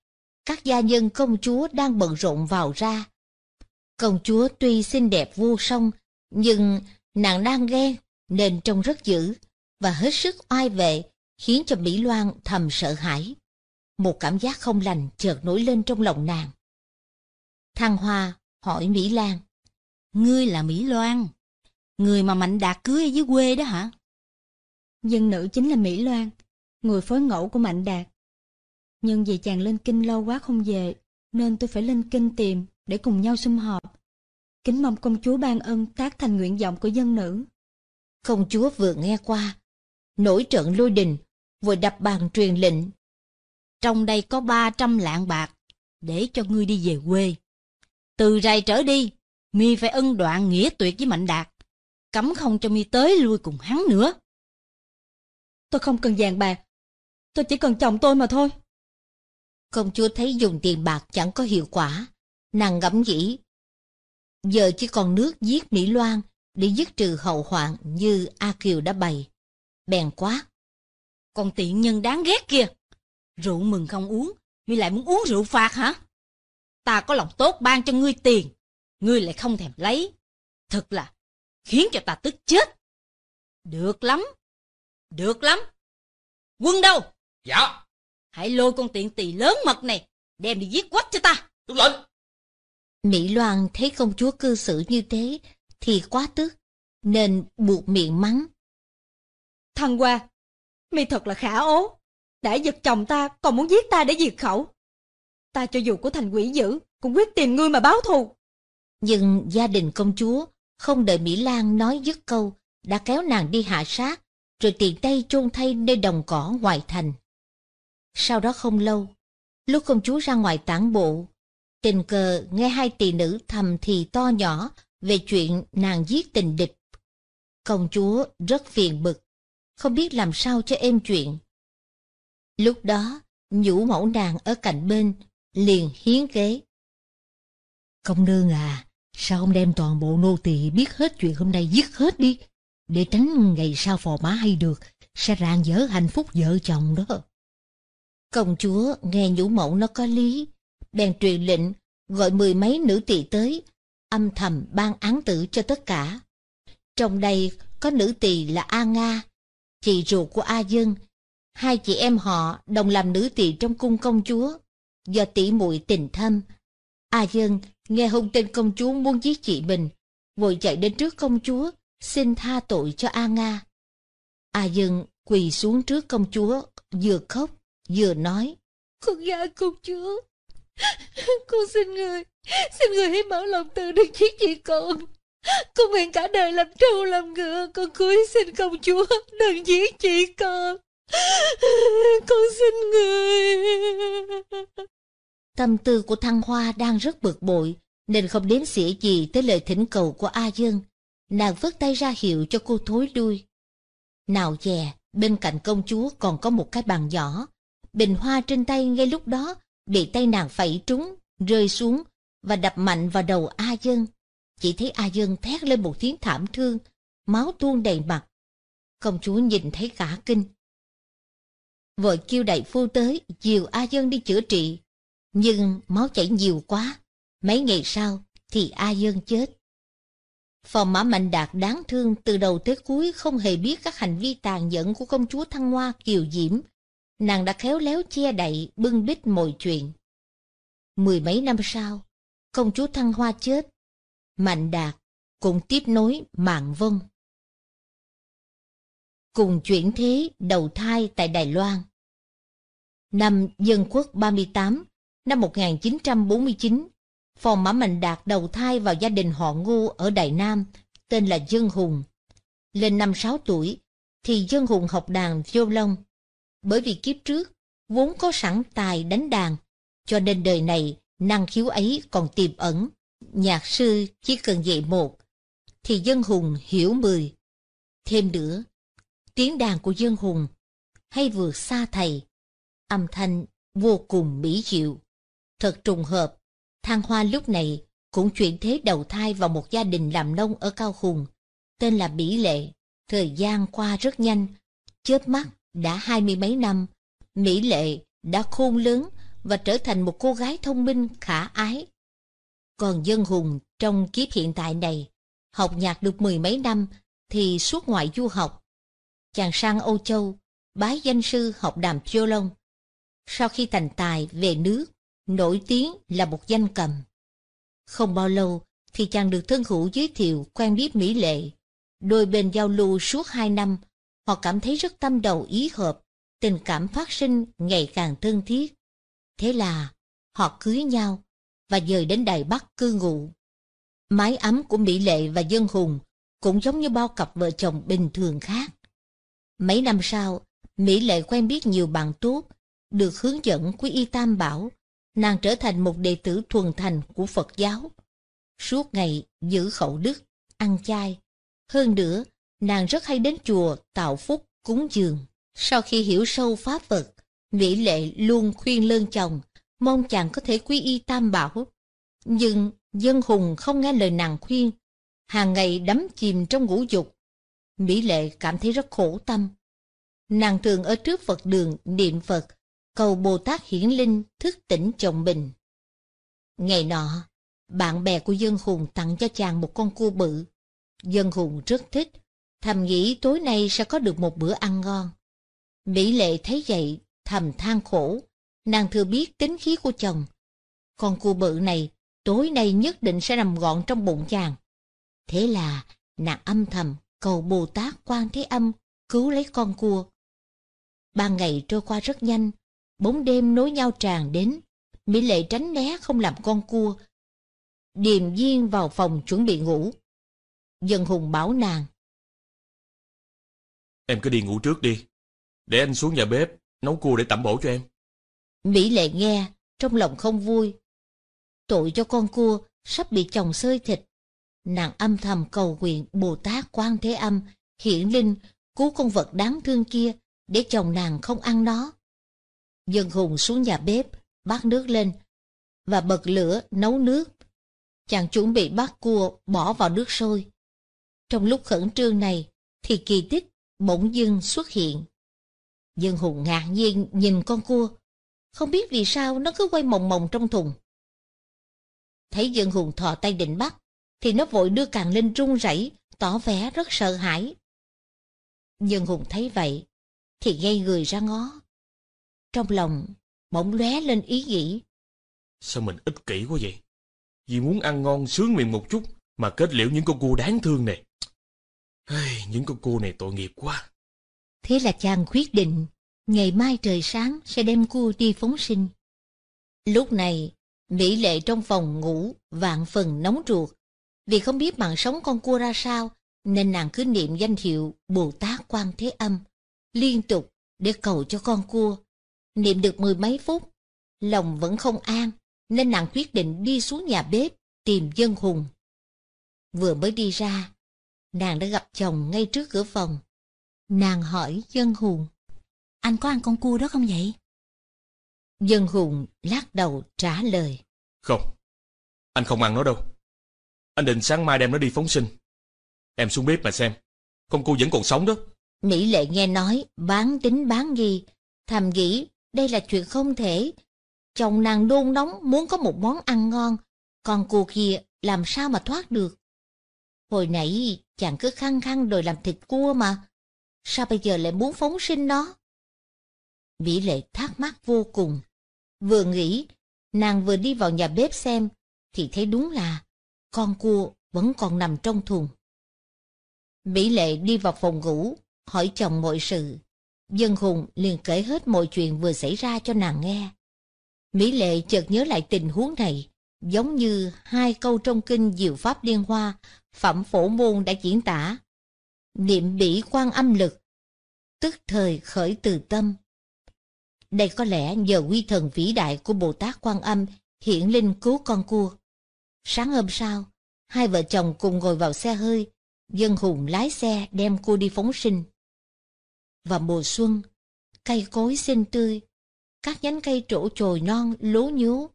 Các gia nhân công chúa đang bận rộn vào ra. Công chúa tuy xinh đẹp vô song, nhưng nàng đang ghen nên trông rất dữ và hết sức oai vệ khiến cho Mỹ Loan thầm sợ hãi. Một cảm giác không lành chợt nổi lên trong lòng nàng. Thăng Hoa hỏi Mỹ Lan. Ngươi là Mỹ Loan, người mà Mạnh Đạt cưới ở dưới quê đó hả? dân nữ chính là Mỹ Loan, người phối ngẫu của Mạnh Đạt. Nhưng vì chàng lên kinh lâu quá không về, nên tôi phải lên kinh tìm để cùng nhau sum họp. Kính mong công chúa ban ân tác thành nguyện vọng của dân nữ. Công chúa vừa nghe qua, nổi trận lôi đình, vừa đập bàn truyền lệnh. Trong đây có ba trăm lạng bạc, để cho ngươi đi về quê. Từ rày trở đi, mi phải ân đoạn nghĩa tuyệt với Mạnh Đạt, cấm không cho mi tới lui cùng hắn nữa. Tôi không cần vàng bạc. Tôi chỉ cần chồng tôi mà thôi. Công chúa thấy dùng tiền bạc chẳng có hiệu quả. Nàng ngẫm nghĩ. Giờ chỉ còn nước giết Mỹ Loan để dứt trừ hậu hoạn như A Kiều đã bày. Bèn quá. Con tiện nhân đáng ghét kia. Rượu mừng không uống, mi lại muốn uống rượu phạt hả? Ta có lòng tốt ban cho ngươi tiền, ngươi lại không thèm lấy. Thật là khiến cho ta tức chết. Được lắm, được lắm. Quân đâu? Dạ. Hãy lôi con tiện tỳ lớn mật này, đem đi giết quách cho ta. Đúng lệnh. Mỹ Loan thấy công chúa cư xử như thế, thì quá tức, nên buộc miệng mắng. Thằng Hoa, mi thật là khả ố. Đã giật chồng ta, còn muốn giết ta để diệt khẩu. Ta cho dù của thành quỷ dữ, cũng quyết tìm ngươi mà báo thù. Nhưng gia đình công chúa không đợi Mỹ Lan nói dứt câu, đã kéo nàng đi hạ sát, rồi tiện tay chôn thay nơi đồng cỏ ngoài thành. Sau đó không lâu, lúc công chúa ra ngoài tản bộ, tình cờ nghe hai tỳ nữ thầm thì to nhỏ về chuyện nàng giết tình địch. Công chúa rất phiền bực, không biết làm sao cho êm chuyện. Lúc đó, nhũ mẫu nàng ở cạnh bên, liền hiến kế. Công nương à, sao không đem toàn bộ nô tỳ biết hết chuyện hôm nay giết hết đi, để tránh ngày sau phò má hay được, sẽ rạng dở hạnh phúc vợ chồng đó. Công chúa nghe nhũ mẫu nó có lý, bèn truyền lệnh gọi mười mấy nữ tỳ tới, âm thầm ban án tử cho tất cả. Trong đây có nữ tỳ là A Nga, chị ruột của A Dân, hai chị em họ đồng làm nữ tỳ trong cung công chúa, do tỷ muội tình thâm. A Dân nghe hung tin công chúa muốn giết chị mình, vội chạy đến trước công chúa, xin tha tội cho A Nga. A Dân quỳ xuống trước công chúa, vừa khóc, vừa nói. Con gái công chúa, con xin người, xin người hãy mở lòng từ đừng giết chị con. Con nguyện cả đời làm trâu làm ngựa, con cưới xin công chúa, đừng giết chị con. Con xin người. Tâm tư của Thăng Hoa đang rất bực bội, nên không đếm xỉa gì tới lời thỉnh cầu của A Dương nàng vớt tay ra hiệu cho cô thối lui. Nào dè, bên cạnh công chúa còn có một cái bàn nhỏ. Bình hoa trên tay ngay lúc đó, bị tay nàng phẩy trúng, rơi xuống và đập mạnh vào đầu A Dân. Chỉ thấy A Dân thét lên một tiếng thảm thương, máu tuôn đầy mặt. Công chúa nhìn thấy cả kinh. Vội kêu đại phu tới, dìu A Dân đi chữa trị. Nhưng máu chảy nhiều quá. Mấy ngày sau thì A Dân chết. Phò Mã Mạnh Đạt đáng thương từ đầu tới cuối không hề biết các hành vi tàn nhẫn của công chúa Thăng Hoa kiều diễm. Nàng đã khéo léo che đậy, bưng bít mọi chuyện. Mười mấy năm sau, công chúa Thăng Hoa chết. Mạnh Đạt cũng tiếp nối mạng vân. Cùng chuyển thế đầu thai tại Đài Loan. Năm Dân Quốc 38, năm 1949, Phò Mã Mạnh Đạt đầu thai vào gia đình họ ngu ở Đại Nam, tên là Dương Hùng. Lên năm sáu tuổi, thì Dương Hùng học đàn violon. Bởi vì kiếp trước, vốn có sẵn tài đánh đàn, cho nên đời này năng khiếu ấy còn tiềm ẩn. Nhạc sư chỉ cần dạy một, thì Dương Hùng hiểu mười. Thêm nữa, tiếng đàn của Dương Hùng hay vượt xa thầy, âm thanh vô cùng mỹ diệu, thật trùng hợp Thang Hoa lúc này cũng chuyển thế đầu thai vào một gia đình làm nông ở Cao Hùng, tên là Bỉ Lệ. Thời gian qua rất nhanh, chớp mắt đã hai mươi mấy năm, Mỹ Lệ đã khôn lớn và trở thành một cô gái thông minh khả ái. Còn Dân Hùng trong kiếp hiện tại này, học nhạc được mười mấy năm thì suốt ngoại du học. Chàng sang Âu Châu, bái danh sư học đàm Chiêu Long. Sau khi thành tài về nước, nổi tiếng là một danh cầm. Không bao lâu thì chàng được thân hữu giới thiệu quen biết Mỹ Lệ. Đôi bên giao lưu suốt hai năm, họ cảm thấy rất tâm đầu ý hợp, tình cảm phát sinh ngày càng thân thiết. Thế là họ cưới nhau và dời đến Đài Bắc cư ngụ. Mái ấm của Mỹ Lệ và Dân Hùng cũng giống như bao cặp vợ chồng bình thường khác. Mấy năm sau, Mỹ Lệ quen biết nhiều bạn tốt, được hướng dẫn của Y Tam Bảo nàng trở thành một đệ tử thuần thành của Phật giáo. Suốt ngày giữ khẩu đức, ăn chay. Hơn nữa, nàng rất hay đến chùa tạo phúc, cúng dường. Sau khi hiểu sâu Pháp Phật, Mỹ Lệ luôn khuyên lơn chồng, mong chàng có thể quy y tam bảo. Nhưng dân hùng không nghe lời nàng khuyên, hàng ngày đắm chìm trong ngũ dục. Mỹ Lệ cảm thấy rất khổ tâm. Nàng thường ở trước Phật đường niệm Phật, cầu Bồ Tát Hiển Linh thức tỉnh chồng mình. Ngày nọ, bạn bè của Dân Hùng tặng cho chàng một con cua bự. Dân Hùng rất thích, thầm nghĩ tối nay sẽ có được một bữa ăn ngon. Mỹ Lệ thấy vậy, thầm than khổ, nàng thừa biết tính khí của chồng. Con cua bự này, tối nay nhất định sẽ nằm gọn trong bụng chàng. Thế là, nàng âm thầm cầu Bồ Tát Quan Thế Âm cứu lấy con cua. Ba ngày trôi qua rất nhanh, bóng đêm nối nhau tràn đến. Mỹ Lệ tránh né không làm con cua. Điềm viên vào phòng chuẩn bị ngủ. dần Hùng bảo nàng. Em cứ đi ngủ trước đi. Để anh xuống nhà bếp, nấu cua để tẩm bổ cho em. Mỹ Lệ nghe, trong lòng không vui. Tội cho con cua, sắp bị chồng xơi thịt. Nàng âm thầm cầu nguyện Bồ Tát Quan Thế Âm, Hiển Linh, cứu con vật đáng thương kia, để chồng nàng không ăn nó. Dân Hùng xuống nhà bếp, bắt nước lên và bật lửa nấu nước. Chàng chuẩn bị bắt cua bỏ vào nước sôi. Trong lúc khẩn trương này thì kỳ tích bỗng dưng xuất hiện. Dân Hùng ngạc nhiên nhìn con cua, không biết vì sao nó cứ quay mòng mòng trong thùng. Thấy Dân Hùng thò tay định bắt, thì nó vội đưa càng lên run rẩy, tỏ vẻ rất sợ hãi. Dân Hùng thấy vậy, thì gây người ra ngó. Trong lòng bỗng lóe lên ý nghĩ. Sao mình ích kỷ quá vậy? Vì muốn ăn ngon sướng miệng một chút mà kết liễu những con cua đáng thương này. Hey, những con cua này tội nghiệp quá. Thế là chàng quyết định, ngày mai trời sáng sẽ đem cua đi phóng sinh. Lúc này, Mỹ Lệ trong phòng ngủ, vạn phần nóng ruột. Vì không biết mạng sống con cua ra sao, nên nàng cứ niệm danh hiệu Bồ Tát Quan Thế Âm, liên tục để cầu cho con cua Niệm được mười mấy phút, lòng vẫn không an, nên nàng quyết định đi xuống nhà bếp tìm dân hùng. Vừa mới đi ra, nàng đã gặp chồng ngay trước cửa phòng. Nàng hỏi dân hùng, anh có ăn con cua đó không vậy? Dân hùng lắc đầu trả lời. Không, anh không ăn nó đâu. Anh định sáng mai đem nó đi phóng sinh. Em xuống bếp mà xem, con cua vẫn còn sống đó. Mỹ Lệ nghe nói, bán tính bán nghi, thầm nghĩ đây là chuyện không thể. Chồng nàng đôn nóng muốn có một món ăn ngon, còn cô kia làm sao mà thoát được. Hồi nãy chàng cứ khăng khăng đòi làm thịt cua mà, sao bây giờ lại muốn phóng sinh nó? Mỹ Lệ thắc mắc vô cùng. Vừa nghĩ, nàng vừa đi vào nhà bếp xem, thì thấy đúng là con cua vẫn còn nằm trong thùng. Mỹ Lệ đi vào phòng ngủ, hỏi chồng mọi sự. Dân Hùng liền kể hết mọi chuyện vừa xảy ra cho nàng nghe. Mỹ Lệ chợt nhớ lại tình huống này, giống như hai câu trong kinh Diệu Pháp Liên Hoa, Phẩm Phổ Môn đã diễn tả. Niệm bỉ quan âm lực, tức thời khởi từ tâm. Đây có lẽ nhờ quy thần vĩ đại của Bồ Tát Quan Âm hiện linh cứu con cua. Sáng hôm sau, hai vợ chồng cùng ngồi vào xe hơi, Dân Hùng lái xe đem cua đi phóng sinh và mùa xuân. Cây cối xinh tươi, các nhánh cây trổ chồi non lố nhú,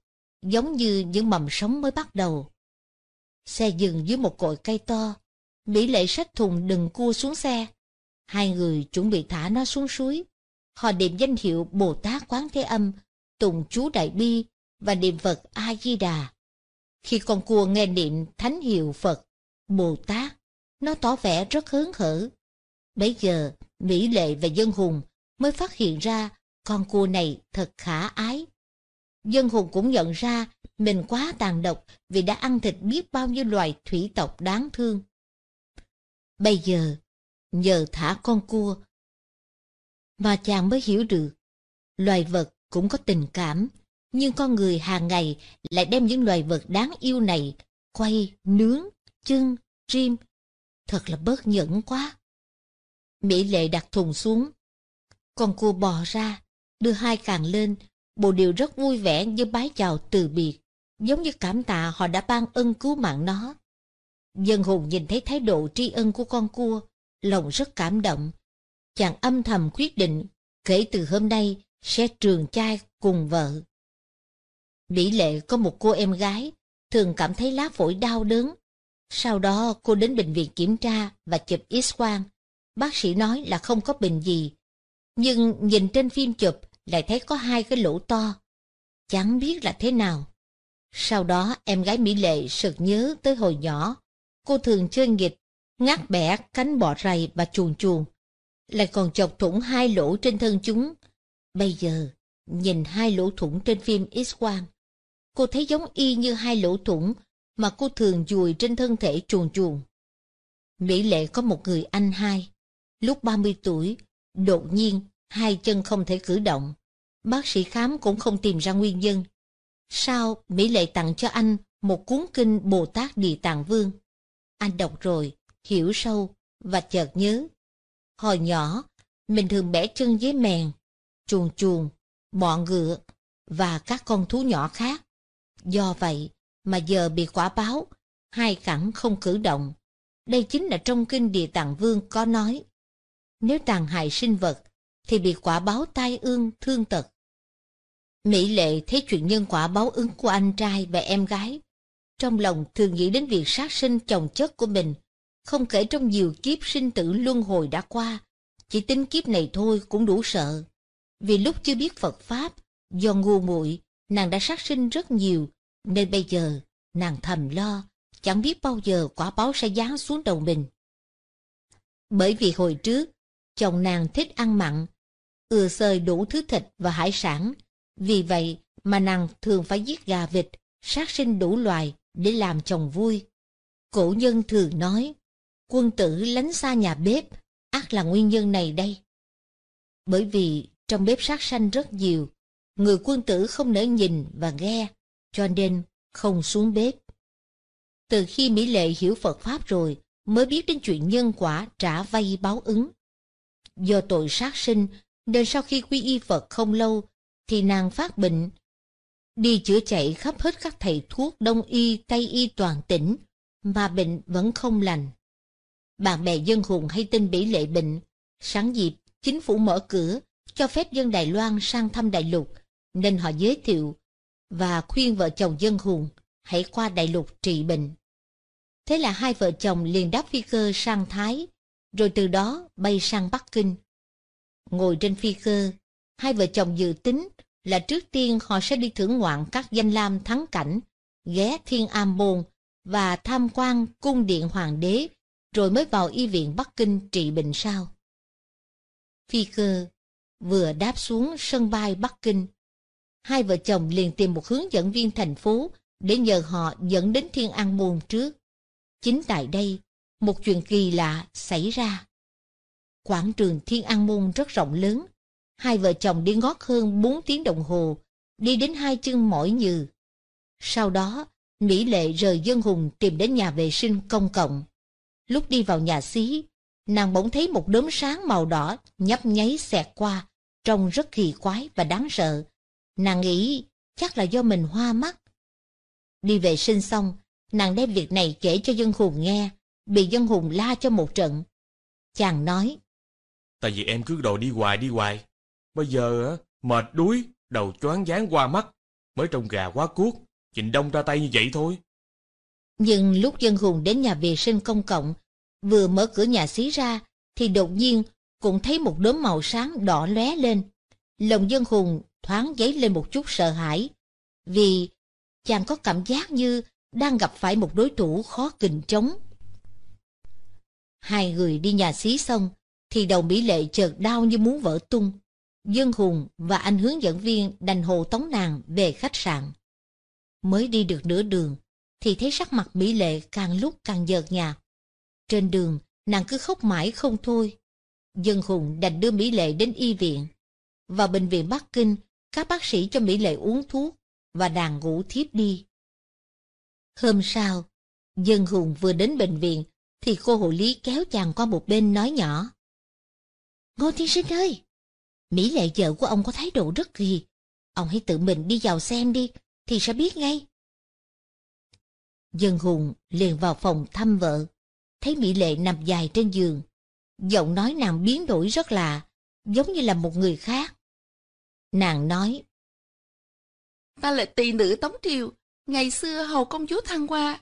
giống như những mầm sống mới bắt đầu. Xe dừng dưới một cội cây to, Mỹ lệ sách thùng đừng cua xuống xe. Hai người chuẩn bị thả nó xuống suối. Họ niệm danh hiệu Bồ Tát Quán Thế Âm, Tùng Chú Đại Bi và niệm Phật A-di-đà. Khi con cua nghe niệm Thánh hiệu Phật, Bồ Tát, nó tỏ vẻ rất hớn hở, Bây giờ, Mỹ Lệ và Dân Hùng mới phát hiện ra con cua này thật khả ái. Dân Hùng cũng nhận ra mình quá tàn độc vì đã ăn thịt biết bao nhiêu loài thủy tộc đáng thương. Bây giờ, nhờ thả con cua, mà chàng mới hiểu được, loài vật cũng có tình cảm, nhưng con người hàng ngày lại đem những loài vật đáng yêu này quay, nướng, chưng, rim. Thật là bớt nhẫn quá. Mỹ Lệ đặt thùng xuống. Con cua bò ra, đưa hai càng lên, bộ điều rất vui vẻ như bái chào từ biệt, giống như cảm tạ họ đã ban ân cứu mạng nó. Dân hùng nhìn thấy thái độ tri ân của con cua, lòng rất cảm động. Chàng âm thầm quyết định, kể từ hôm nay sẽ trường trai cùng vợ. Mỹ Lệ có một cô em gái, thường cảm thấy lá phổi đau đớn. Sau đó cô đến bệnh viện kiểm tra và chụp X-quang bác sĩ nói là không có bệnh gì. Nhưng nhìn trên phim chụp lại thấy có hai cái lỗ to. Chẳng biết là thế nào. Sau đó em gái Mỹ Lệ sực nhớ tới hồi nhỏ. Cô thường chơi nghịch, ngát bẻ cánh bọ rầy và chuồn chuồn. Lại còn chọc thủng hai lỗ trên thân chúng. Bây giờ, nhìn hai lỗ thủng trên phim X-quang. Cô thấy giống y như hai lỗ thủng mà cô thường dùi trên thân thể chuồn chuồn. Mỹ Lệ có một người anh hai, Lúc 30 tuổi, đột nhiên, hai chân không thể cử động. Bác sĩ khám cũng không tìm ra nguyên nhân. Sao Mỹ Lệ tặng cho anh một cuốn kinh Bồ Tát Địa Tạng Vương? Anh đọc rồi, hiểu sâu và chợt nhớ. Hồi nhỏ, mình thường bẻ chân với mèn, chuồn chuồn, bọ ngựa và các con thú nhỏ khác. Do vậy mà giờ bị quả báo, hai cẳng không cử động. Đây chính là trong kinh Địa Tạng Vương có nói nếu tàn hại sinh vật, thì bị quả báo tai ương, thương tật. Mỹ Lệ thấy chuyện nhân quả báo ứng của anh trai và em gái. Trong lòng thường nghĩ đến việc sát sinh chồng chất của mình, không kể trong nhiều kiếp sinh tử luân hồi đã qua, chỉ tính kiếp này thôi cũng đủ sợ. Vì lúc chưa biết Phật Pháp, do ngu muội nàng đã sát sinh rất nhiều, nên bây giờ nàng thầm lo, chẳng biết bao giờ quả báo sẽ giáng xuống đầu mình. Bởi vì hồi trước, chồng nàng thích ăn mặn, ưa sơi đủ thứ thịt và hải sản. Vì vậy mà nàng thường phải giết gà vịt, sát sinh đủ loài để làm chồng vui. Cổ nhân thường nói, quân tử lánh xa nhà bếp, ác là nguyên nhân này đây. Bởi vì trong bếp sát sanh rất nhiều, người quân tử không nỡ nhìn và nghe, cho nên không xuống bếp. Từ khi Mỹ Lệ hiểu Phật Pháp rồi, mới biết đến chuyện nhân quả trả vay báo ứng do tội sát sinh nên sau khi quy y Phật không lâu thì nàng phát bệnh. Đi chữa chạy khắp hết các thầy thuốc đông y, tây y toàn tỉnh mà bệnh vẫn không lành. Bạn bè dân hùng hay tin bỉ lệ bệnh, sáng dịp chính phủ mở cửa cho phép dân Đài Loan sang thăm đại lục nên họ giới thiệu và khuyên vợ chồng dân hùng hãy qua đại lục trị bệnh. Thế là hai vợ chồng liền đáp phi cơ sang Thái rồi từ đó bay sang Bắc Kinh. Ngồi trên phi cơ, hai vợ chồng dự tính là trước tiên họ sẽ đi thưởng ngoạn các danh lam thắng cảnh, ghé Thiên Am Môn và tham quan cung điện hoàng đế, rồi mới vào y viện Bắc Kinh trị bệnh sau. Phi cơ vừa đáp xuống sân bay Bắc Kinh, hai vợ chồng liền tìm một hướng dẫn viên thành phố để nhờ họ dẫn đến Thiên An Môn trước. Chính tại đây, một chuyện kỳ lạ xảy ra. Quảng trường Thiên An Môn rất rộng lớn. Hai vợ chồng đi ngót hơn 4 tiếng đồng hồ, đi đến hai chân mỏi nhừ. Sau đó, Mỹ Lệ rời dân hùng tìm đến nhà vệ sinh công cộng. Lúc đi vào nhà xí, nàng bỗng thấy một đốm sáng màu đỏ nhấp nháy xẹt qua, trông rất kỳ quái và đáng sợ. Nàng nghĩ chắc là do mình hoa mắt. Đi vệ sinh xong, nàng đem việc này kể cho dân hùng nghe, bị dân hùng la cho một trận. Chàng nói, Tại vì em cứ đòi đi hoài đi hoài. Bây giờ mệt đuối, đầu choáng váng qua mắt, mới trông gà quá cuốc, Trịnh Đông ra tay như vậy thôi. Nhưng lúc dân hùng đến nhà vệ sinh công cộng, vừa mở cửa nhà xí ra, thì đột nhiên cũng thấy một đốm màu sáng đỏ lóe lên. Lòng dân hùng thoáng dấy lên một chút sợ hãi, vì chàng có cảm giác như đang gặp phải một đối thủ khó kình chống. Hai người đi nhà xí xong, thì đầu Mỹ Lệ chợt đau như muốn vỡ tung. dân Hùng và anh hướng dẫn viên đành hộ tống nàng về khách sạn. Mới đi được nửa đường, thì thấy sắc mặt Mỹ Lệ càng lúc càng dợt nhạt. Trên đường, nàng cứ khóc mãi không thôi. Dân Hùng đành đưa Mỹ Lệ đến y viện. Vào bệnh viện Bắc Kinh, các bác sĩ cho Mỹ Lệ uống thuốc và nàng ngủ thiếp đi. Hôm sau, Dân Hùng vừa đến bệnh viện thì cô hộ lý kéo chàng qua một bên nói nhỏ. Ngô Thiên Sinh ơi! Mỹ lệ vợ của ông có thái độ rất kỳ. Ông hãy tự mình đi vào xem đi, thì sẽ biết ngay. Dân Hùng liền vào phòng thăm vợ, thấy Mỹ lệ nằm dài trên giường. Giọng nói nàng biến đổi rất lạ, giống như là một người khác. Nàng nói, Ta là tỳ nữ Tống Triều, ngày xưa hầu công chúa Thăng Hoa.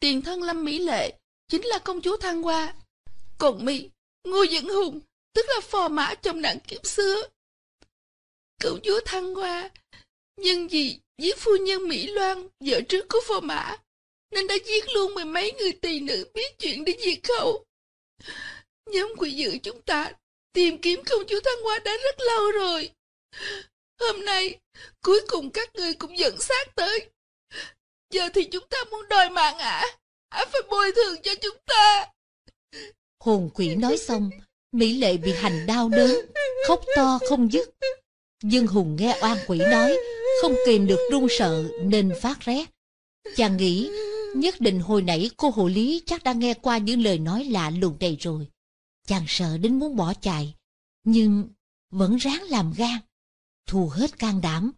Tiền thân Lâm Mỹ Lệ chính là công chúa Thăng Hoa. Còn mi, Ngô Dẫn Hùng, tức là phò mã trong nạn kiếp xưa. Công chúa Thăng Hoa, nhân vì giết phu nhân Mỹ Loan, vợ trước của phò mã, nên đã giết luôn mười mấy người tỳ nữ biết chuyện để diệt khẩu. Nhóm quỷ dữ chúng ta tìm kiếm công chúa Thăng Hoa đã rất lâu rồi. Hôm nay, cuối cùng các người cũng dẫn xác tới. Giờ thì chúng ta muốn đòi mạng ạ. À? đã phải bồi thường cho chúng ta. Hồn quỷ nói xong, Mỹ Lệ bị hành đau đớn, khóc to không dứt. Dương Hùng nghe oan quỷ nói, không kìm được run sợ nên phát rét. Chàng nghĩ, nhất định hồi nãy cô hộ lý chắc đã nghe qua những lời nói lạ lùng đầy rồi. Chàng sợ đến muốn bỏ chạy, nhưng vẫn ráng làm gan. Thu hết can đảm,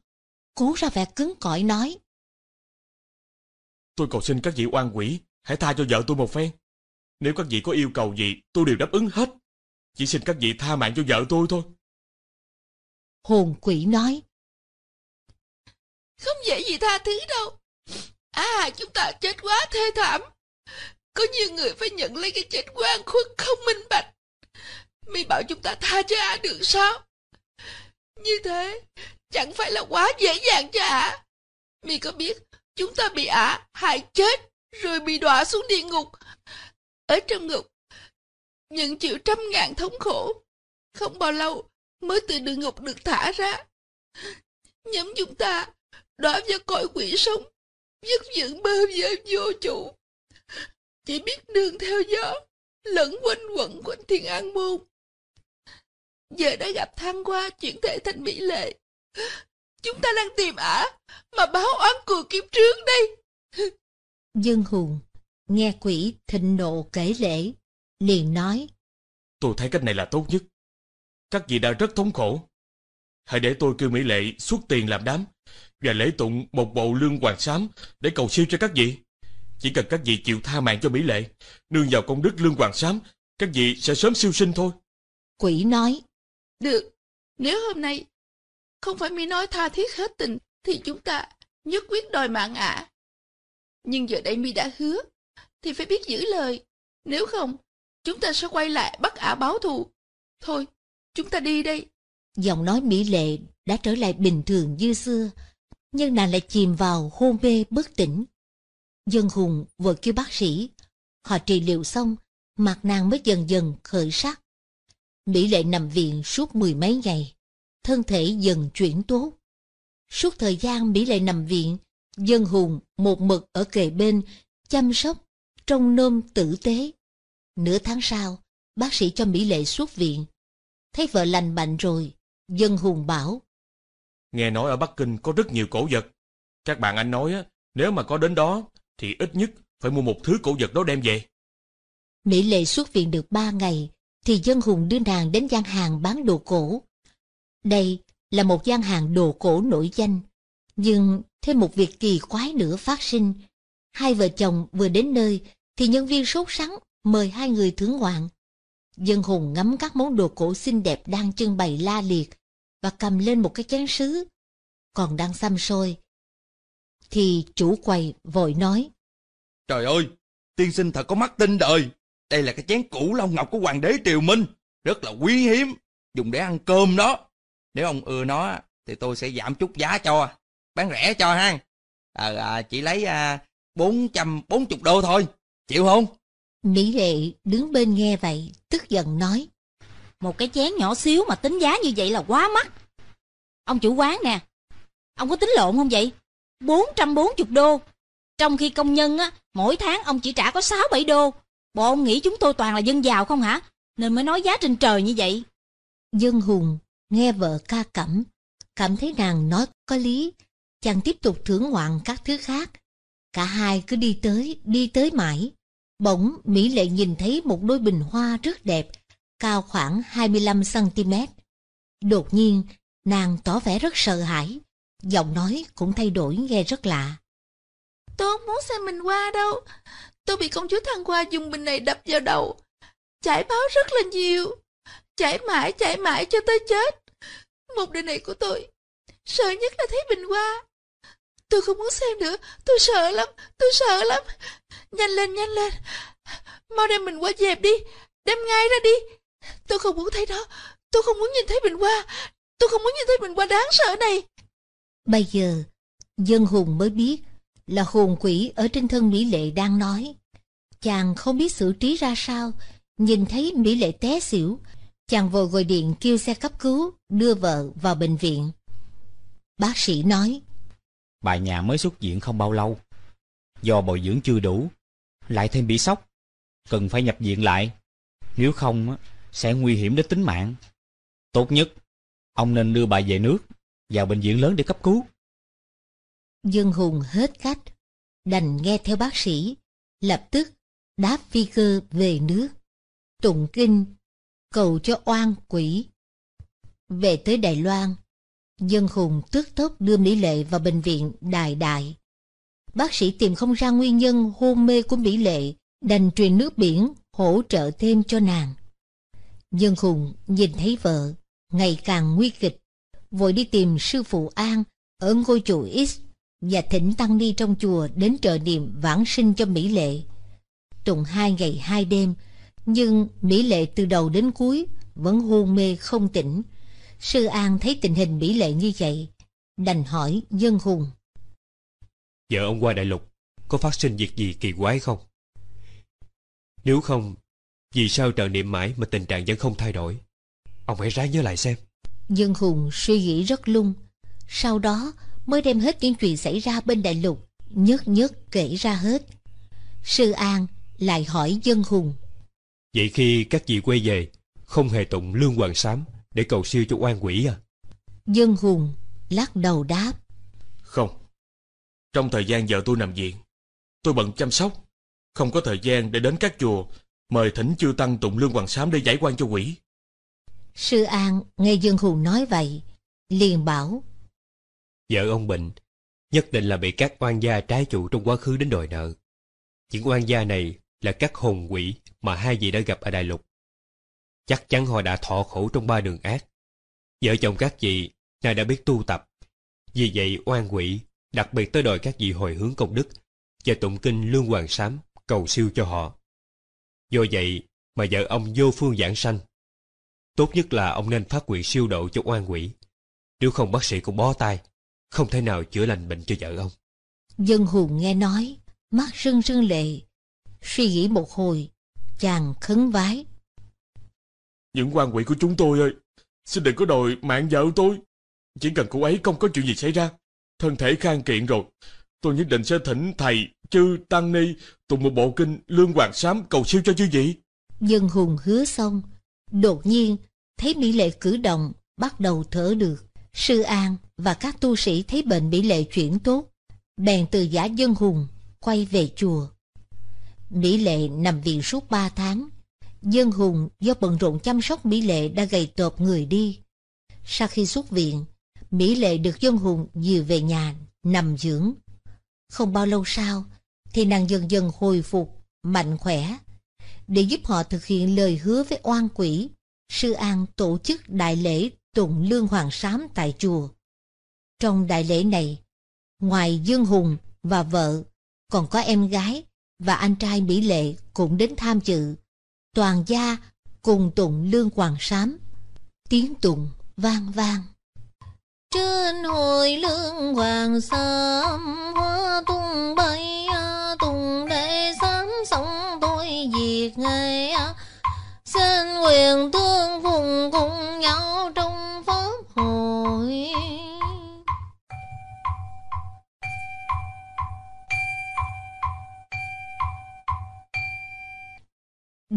cố ra vẻ cứng cỏi nói. Tôi cầu xin các vị oan quỷ Hãy tha cho vợ tôi một phen. Nếu các vị có yêu cầu gì, tôi đều đáp ứng hết. Chỉ xin các vị tha mạng cho vợ tôi thôi. Hồn quỷ nói. Không dễ gì tha thứ đâu. À, chúng ta chết quá thê thảm. Có nhiều người phải nhận lấy cái chết quan khuất không minh bạch. Mày bảo chúng ta tha cho ai được sao? Như thế, chẳng phải là quá dễ dàng cho ả. Mày có biết chúng ta bị ả hại chết rồi bị đọa xuống địa ngục. Ở trong ngục, nhận chịu trăm ngàn thống khổ. Không bao lâu mới từ địa ngục được thả ra. Nhóm chúng ta đọa vào cõi quỷ sống, dứt dưỡng bơ vơ vô chủ. Chỉ biết đường theo gió, lẫn quanh quẩn quanh thiên an môn. Giờ đã gặp thang qua chuyển thể thành mỹ lệ. Chúng ta đang tìm ả, mà báo oán cừu kiếp trước đây dân Hùng, nghe quỷ thịnh nộ kể lễ, liền nói. Tôi thấy cách này là tốt nhất. Các vị đã rất thống khổ. Hãy để tôi kêu Mỹ Lệ xuất tiền làm đám và lễ tụng một bộ lương hoàng sám để cầu siêu cho các vị. Chỉ cần các vị chịu tha mạng cho Mỹ Lệ, nương vào công đức lương hoàng sám, các vị sẽ sớm siêu sinh thôi. Quỷ nói. Được, nếu hôm nay không phải Mỹ nói tha thiết hết tình thì chúng ta nhất quyết đòi mạng ạ. À nhưng giờ đây mi đã hứa thì phải biết giữ lời nếu không chúng ta sẽ quay lại bắt ả báo thù thôi chúng ta đi đây giọng nói mỹ lệ đã trở lại bình thường như xưa nhưng nàng lại chìm vào hôn mê bất tỉnh dân hùng vừa kêu bác sĩ họ trị liệu xong mặt nàng mới dần dần khởi sắc mỹ lệ nằm viện suốt mười mấy ngày thân thể dần chuyển tốt suốt thời gian mỹ lệ nằm viện Dân hùng một mực ở kề bên, chăm sóc, trông nôm tử tế. Nửa tháng sau, bác sĩ cho Mỹ Lệ xuất viện. Thấy vợ lành bệnh rồi, dân hùng bảo. Nghe nói ở Bắc Kinh có rất nhiều cổ vật. Các bạn anh nói nếu mà có đến đó thì ít nhất phải mua một thứ cổ vật đó đem về. Mỹ Lệ xuất viện được ba ngày, thì dân hùng đưa nàng đến gian hàng bán đồ cổ. Đây là một gian hàng đồ cổ nổi danh, nhưng Thêm một việc kỳ quái nữa phát sinh. Hai vợ chồng vừa đến nơi, thì nhân viên sốt sắng mời hai người thưởng ngoạn. Dân hùng ngắm các món đồ cổ xinh đẹp đang trưng bày la liệt và cầm lên một cái chén sứ, còn đang xăm sôi. Thì chủ quầy vội nói. Trời ơi, tiên sinh thật có mắt tinh đời. Đây là cái chén cũ long ngọc của hoàng đế triều Minh, rất là quý hiếm, dùng để ăn cơm đó. Nếu ông ưa nó, thì tôi sẽ giảm chút giá cho bán rẻ cho ha. Ờ, à, à, chị lấy à, 440 đô thôi, chịu không? Mỹ Lệ đứng bên nghe vậy, tức giận nói. Một cái chén nhỏ xíu mà tính giá như vậy là quá mắc. Ông chủ quán nè, ông có tính lộn không vậy? bốn bốn trăm chục đô. Trong khi công nhân á, mỗi tháng ông chỉ trả có sáu bảy đô. Bộ ông nghĩ chúng tôi toàn là dân giàu không hả? Nên mới nói giá trên trời như vậy. Dân Hùng nghe vợ ca cẩm, cảm thấy nàng nói có lý, chàng tiếp tục thưởng ngoạn các thứ khác. Cả hai cứ đi tới, đi tới mãi. Bỗng Mỹ Lệ nhìn thấy một đôi bình hoa rất đẹp, cao khoảng 25cm. Đột nhiên, nàng tỏ vẻ rất sợ hãi, giọng nói cũng thay đổi nghe rất lạ. Tôi không muốn xem mình qua đâu, tôi bị công chúa thăng qua dùng bình này đập vào đầu. Chảy máu rất là nhiều, chảy mãi chảy mãi cho tới chết. Một đời này của tôi, sợ nhất là thấy bình hoa. Tôi không muốn xem nữa, tôi sợ lắm, tôi sợ lắm. Nhanh lên, nhanh lên. Mau đem mình qua dẹp đi, đem ngay ra đi. Tôi không muốn thấy đó, tôi không muốn nhìn thấy mình qua, tôi không muốn nhìn thấy mình qua đáng sợ này. Bây giờ, dân hùng mới biết là hồn quỷ ở trên thân Mỹ Lệ đang nói. Chàng không biết xử trí ra sao, nhìn thấy Mỹ Lệ té xỉu, chàng vội gọi điện kêu xe cấp cứu, đưa vợ vào bệnh viện. Bác sĩ nói, bà nhà mới xuất viện không bao lâu. Do bồi dưỡng chưa đủ, lại thêm bị sốc, cần phải nhập viện lại. Nếu không, sẽ nguy hiểm đến tính mạng. Tốt nhất, ông nên đưa bà về nước, vào bệnh viện lớn để cấp cứu. Dương Hùng hết cách, đành nghe theo bác sĩ, lập tức đáp phi cơ về nước, tụng kinh, cầu cho oan quỷ. Về tới Đài Loan, Dân Hùng tước tốc đưa Mỹ Lệ vào bệnh viện Đài Đại. Bác sĩ tìm không ra nguyên nhân hôn mê của Mỹ Lệ, đành truyền nước biển hỗ trợ thêm cho nàng. Dân Hùng nhìn thấy vợ, ngày càng nguy kịch, vội đi tìm sư phụ An ở ngôi chùa X và thỉnh tăng ni trong chùa đến trợ niệm vãng sinh cho Mỹ Lệ. Tuần hai ngày hai đêm, nhưng Mỹ Lệ từ đầu đến cuối vẫn hôn mê không tỉnh, Sư An thấy tình hình bỉ lệ như vậy, đành hỏi dân hùng. Giờ ông qua đại lục, có phát sinh việc gì kỳ quái không? Nếu không, vì sao trợ niệm mãi mà tình trạng vẫn không thay đổi? Ông hãy ráng nhớ lại xem. Dân hùng suy nghĩ rất lung, sau đó mới đem hết những chuyện xảy ra bên đại lục, nhất nhất kể ra hết. Sư An lại hỏi dân hùng. Vậy khi các vị quay về, không hề tụng lương hoàng sám để cầu siêu cho oan quỷ à? Dương Hùng lắc đầu đáp. Không. Trong thời gian vợ tôi nằm viện, tôi bận chăm sóc, không có thời gian để đến các chùa mời thỉnh chư tăng tụng lương hoàng sám để giải quan cho quỷ. Sư An nghe Dương Hùng nói vậy, liền bảo. Vợ ông bệnh, nhất định là bị các oan gia trái chủ trong quá khứ đến đòi nợ. Những oan gia này là các hồn quỷ mà hai vị đã gặp ở Đại Lục chắc chắn họ đã thọ khổ trong ba đường ác. Vợ chồng các vị nay đã biết tu tập, vì vậy oan quỷ đặc biệt tới đòi các vị hồi hướng công đức và tụng kinh Lương Hoàng Sám cầu siêu cho họ. Do vậy mà vợ ông vô phương giảng sanh. Tốt nhất là ông nên phát nguyện siêu độ cho oan quỷ. Nếu không bác sĩ cũng bó tay, không thể nào chữa lành bệnh cho vợ ông. Dân hùng nghe nói, mắt rưng rưng lệ. Suy nghĩ một hồi, chàng khấn vái. Những quan quỷ của chúng tôi ơi, xin đừng có đòi mạng vợ tôi. Chỉ cần cô ấy không có chuyện gì xảy ra, thân thể khang kiện rồi, tôi nhất định sẽ thỉnh thầy, chư Tăng Ni, tụng một bộ kinh Lương Hoàng Sám cầu siêu cho chư vị. Nhân Hùng hứa xong, đột nhiên thấy Mỹ Lệ cử động, bắt đầu thở được. Sư An và các tu sĩ thấy bệnh Mỹ Lệ chuyển tốt, bèn từ giả dân hùng quay về chùa. Mỹ Lệ nằm viện suốt ba tháng, dân Hùng do bận rộn chăm sóc Mỹ Lệ đã gầy tộp người đi. Sau khi xuất viện, Mỹ Lệ được dân Hùng dìu về nhà, nằm dưỡng. Không bao lâu sau, thì nàng dần dần hồi phục, mạnh khỏe. Để giúp họ thực hiện lời hứa với oan quỷ, Sư An tổ chức đại lễ tụng lương hoàng sám tại chùa. Trong đại lễ này, ngoài Dương Hùng và vợ, còn có em gái và anh trai Mỹ Lệ cũng đến tham dự toàn gia cùng tụng lương hoàng sám tiếng tụng vang vang trên hồi lương hoàng sám hoa tung bay tùng đệ sám sống tôi diệt ngày xin quyền tương vùng cùng nhau trong pháp hội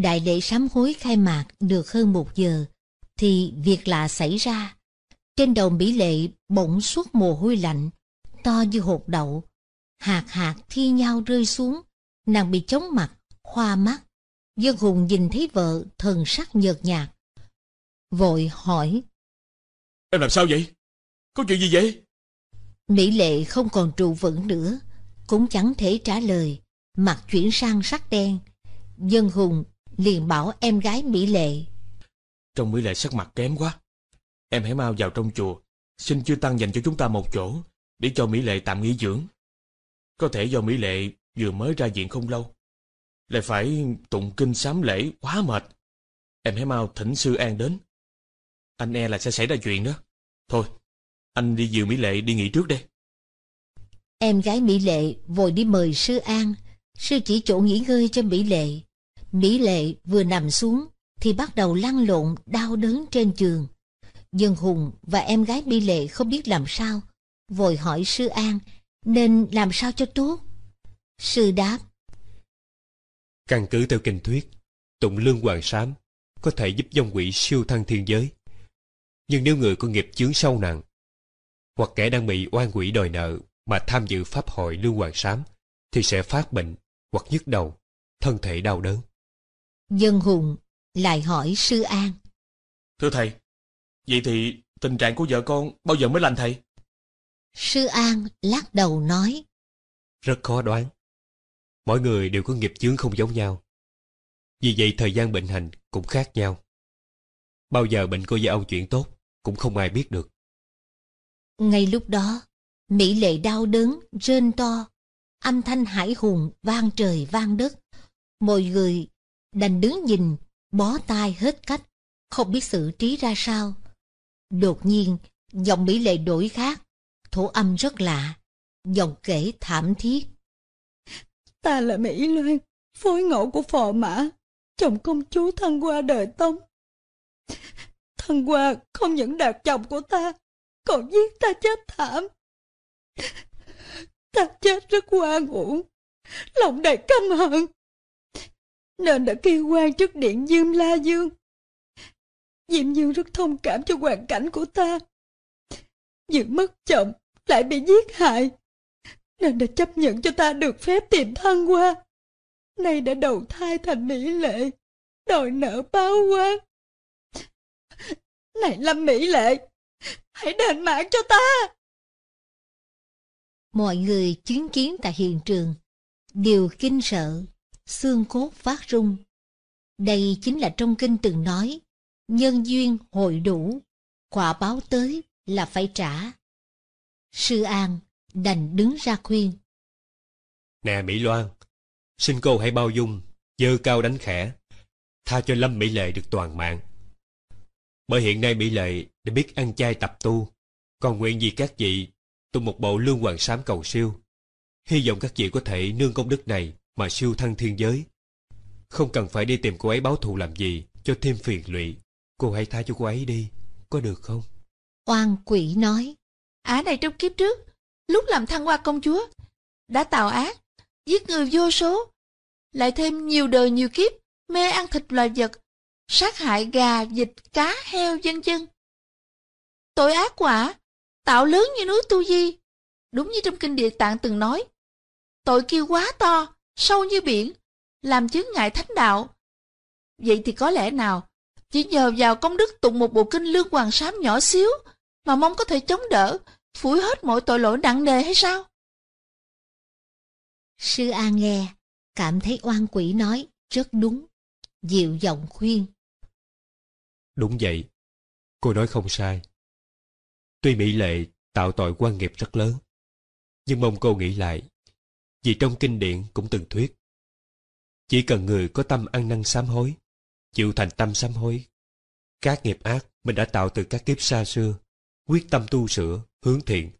Đại lễ sám hối khai mạc được hơn một giờ, thì việc lạ xảy ra. Trên đầu Mỹ Lệ bỗng suốt mồ hôi lạnh, to như hột đậu. Hạt hạt thi nhau rơi xuống, nàng bị chóng mặt, hoa mắt. Dân Hùng nhìn thấy vợ thần sắc nhợt nhạt. Vội hỏi. Em làm sao vậy? Có chuyện gì vậy? Mỹ Lệ không còn trụ vững nữa, cũng chẳng thể trả lời. Mặt chuyển sang sắc đen. Dân Hùng liền bảo em gái Mỹ Lệ. Trong Mỹ Lệ sắc mặt kém quá. Em hãy mau vào trong chùa, xin chư Tăng dành cho chúng ta một chỗ, để cho Mỹ Lệ tạm nghỉ dưỡng. Có thể do Mỹ Lệ vừa mới ra viện không lâu, lại phải tụng kinh sám lễ quá mệt. Em hãy mau thỉnh sư An đến. Anh e là sẽ xảy ra chuyện đó. Thôi, anh đi dự Mỹ Lệ đi nghỉ trước đây. Em gái Mỹ Lệ vội đi mời sư An. Sư chỉ chỗ nghỉ ngơi cho Mỹ Lệ. Mỹ Lệ vừa nằm xuống thì bắt đầu lăn lộn đau đớn trên giường. Dân Hùng và em gái Mỹ Lệ không biết làm sao, vội hỏi Sư An nên làm sao cho tốt. Sư đáp. Căn cứ theo kinh thuyết, tụng lương hoàng sám có thể giúp dông quỷ siêu thăng thiên giới. Nhưng nếu người có nghiệp chướng sâu nặng, hoặc kẻ đang bị oan quỷ đòi nợ mà tham dự pháp hội lương hoàng sám, thì sẽ phát bệnh hoặc nhức đầu, thân thể đau đớn. Dân Hùng lại hỏi Sư An. Thưa thầy, vậy thì tình trạng của vợ con bao giờ mới lành thầy? Sư An lắc đầu nói. Rất khó đoán. Mỗi người đều có nghiệp chướng không giống nhau. Vì vậy thời gian bệnh hành cũng khác nhau. Bao giờ bệnh cô và ông chuyện tốt cũng không ai biết được. Ngay lúc đó, Mỹ Lệ đau đớn, rên to. Âm thanh hải hùng vang trời vang đất. Mọi người đành đứng nhìn, bó tay hết cách, không biết xử trí ra sao. Đột nhiên, giọng Mỹ Lệ đổi khác, thổ âm rất lạ, giọng kể thảm thiết. Ta là Mỹ Loan, phối ngẫu của phò mã, chồng công chúa Thân qua đời tông. Thân qua không những đạt chồng của ta, còn giết ta chết thảm. Ta chết rất hoa uổng, lòng đầy căm hận nên đã kêu quan trước điện Diêm La Dương. Diêm Dương rất thông cảm cho hoàn cảnh của ta. Vừa mất chồng, lại bị giết hại, nên đã chấp nhận cho ta được phép tìm thân qua. Nay đã đầu thai thành Mỹ Lệ, đòi nợ báo quá. Này Lâm Mỹ Lệ, hãy đền mạng cho ta! Mọi người chứng kiến tại hiện trường đều kinh sợ xương cốt phát rung. Đây chính là trong kinh từng nói, nhân duyên hội đủ, quả báo tới là phải trả. Sư An đành đứng ra khuyên. Nè Mỹ Loan, xin cô hãy bao dung, dơ cao đánh khẽ, tha cho Lâm Mỹ Lệ được toàn mạng. Bởi hiện nay Mỹ Lệ đã biết ăn chay tập tu, còn nguyện gì các vị tu một bộ lương hoàng sám cầu siêu. Hy vọng các vị có thể nương công đức này mà siêu thăng thiên giới. Không cần phải đi tìm cô ấy báo thù làm gì cho thêm phiền lụy. Cô hãy tha cho cô ấy đi, có được không? Oan quỷ nói. Ả này trong kiếp trước, lúc làm thăng hoa công chúa, đã tạo ác, giết người vô số, lại thêm nhiều đời nhiều kiếp, mê ăn thịt loài vật, sát hại gà, vịt, cá, heo, vân vân Tội ác quả, tạo lớn như núi Tu Di, đúng như trong kinh địa tạng từng nói. Tội kia quá to, sâu như biển, làm chứng ngại thánh đạo. Vậy thì có lẽ nào, chỉ nhờ vào công đức tụng một bộ kinh lương hoàng sám nhỏ xíu mà mong có thể chống đỡ, phủi hết mọi tội lỗi nặng nề hay sao? Sư A nghe, cảm thấy oan quỷ nói rất đúng, dịu giọng khuyên. Đúng vậy, cô nói không sai. Tuy Mỹ Lệ tạo tội quan nghiệp rất lớn, nhưng mong cô nghĩ lại vì trong kinh điển cũng từng thuyết chỉ cần người có tâm ăn năn sám hối chịu thành tâm sám hối các nghiệp ác mình đã tạo từ các kiếp xa xưa quyết tâm tu sửa hướng thiện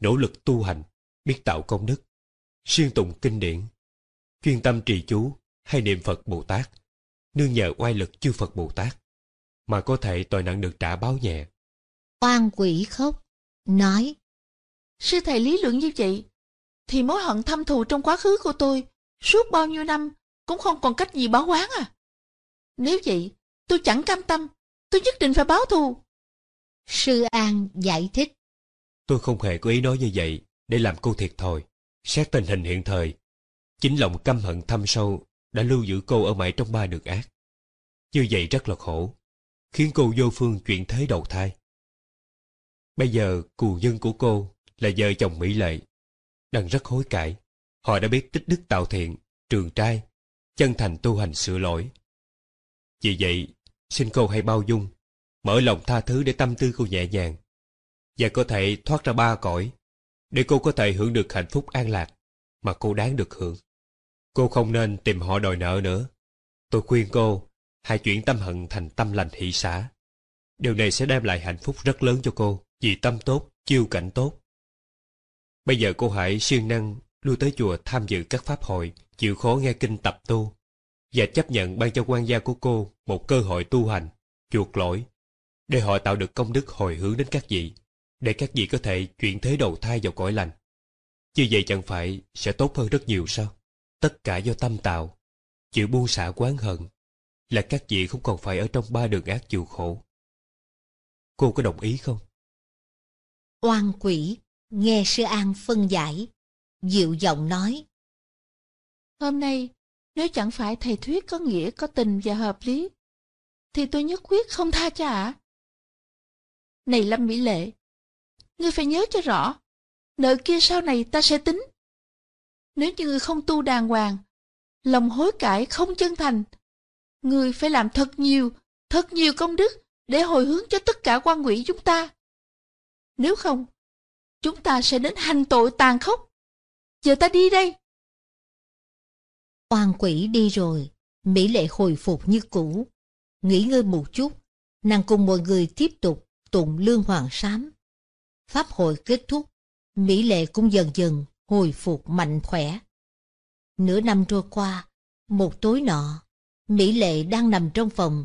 nỗ lực tu hành biết tạo công đức siêng tụng kinh điển chuyên tâm trì chú hay niệm phật bồ tát nương nhờ oai lực chư phật bồ tát mà có thể tội nặng được trả báo nhẹ oan quỷ khóc nói sư thầy lý luận như vậy thì mối hận thâm thù trong quá khứ của tôi suốt bao nhiêu năm cũng không còn cách gì báo oán à. Nếu vậy, tôi chẳng cam tâm, tôi nhất định phải báo thù. Sư An giải thích. Tôi không hề có ý nói như vậy để làm cô thiệt thôi. Xét tình hình hiện thời, chính lòng căm hận thâm sâu đã lưu giữ cô ở mãi trong ba đường ác. Như vậy rất là khổ, khiến cô vô phương chuyện thế đầu thai. Bây giờ cù nhân của cô là vợ chồng Mỹ Lệ đang rất hối cải. Họ đã biết tích đức tạo thiện, trường trai, chân thành tu hành sửa lỗi. Vì vậy, xin cô hãy bao dung, mở lòng tha thứ để tâm tư cô nhẹ nhàng và có thể thoát ra ba cõi để cô có thể hưởng được hạnh phúc an lạc mà cô đáng được hưởng. Cô không nên tìm họ đòi nợ nữa. Tôi khuyên cô hãy chuyển tâm hận thành tâm lành thị xã. Điều này sẽ đem lại hạnh phúc rất lớn cho cô vì tâm tốt, chiêu cảnh tốt Bây giờ cô Hải siêng năng lui tới chùa tham dự các pháp hội, chịu khó nghe kinh tập tu, và chấp nhận ban cho quan gia của cô một cơ hội tu hành, chuộc lỗi, để họ tạo được công đức hồi hướng đến các vị, để các vị có thể chuyển thế đầu thai vào cõi lành. Như vậy chẳng phải sẽ tốt hơn rất nhiều sao? Tất cả do tâm tạo, chịu buông xả quán hận, là các vị không còn phải ở trong ba đường ác chịu khổ. Cô có đồng ý không? Oan quỷ nghe sư An phân giải, dịu giọng nói. Hôm nay, nếu chẳng phải thầy thuyết có nghĩa có tình và hợp lý, thì tôi nhất quyết không tha cho ạ. Này Lâm Mỹ Lệ, ngươi phải nhớ cho rõ, nợ kia sau này ta sẽ tính. Nếu như ngươi không tu đàng hoàng, lòng hối cải không chân thành, ngươi phải làm thật nhiều, thật nhiều công đức để hồi hướng cho tất cả quan quỷ chúng ta. Nếu không, chúng ta sẽ đến hành tội tàn khốc. Giờ ta đi đây. Oan quỷ đi rồi, Mỹ Lệ hồi phục như cũ. Nghỉ ngơi một chút, nàng cùng mọi người tiếp tục tụng lương hoàng sám. Pháp hội kết thúc, Mỹ Lệ cũng dần dần hồi phục mạnh khỏe. Nửa năm trôi qua, một tối nọ, Mỹ Lệ đang nằm trong phòng,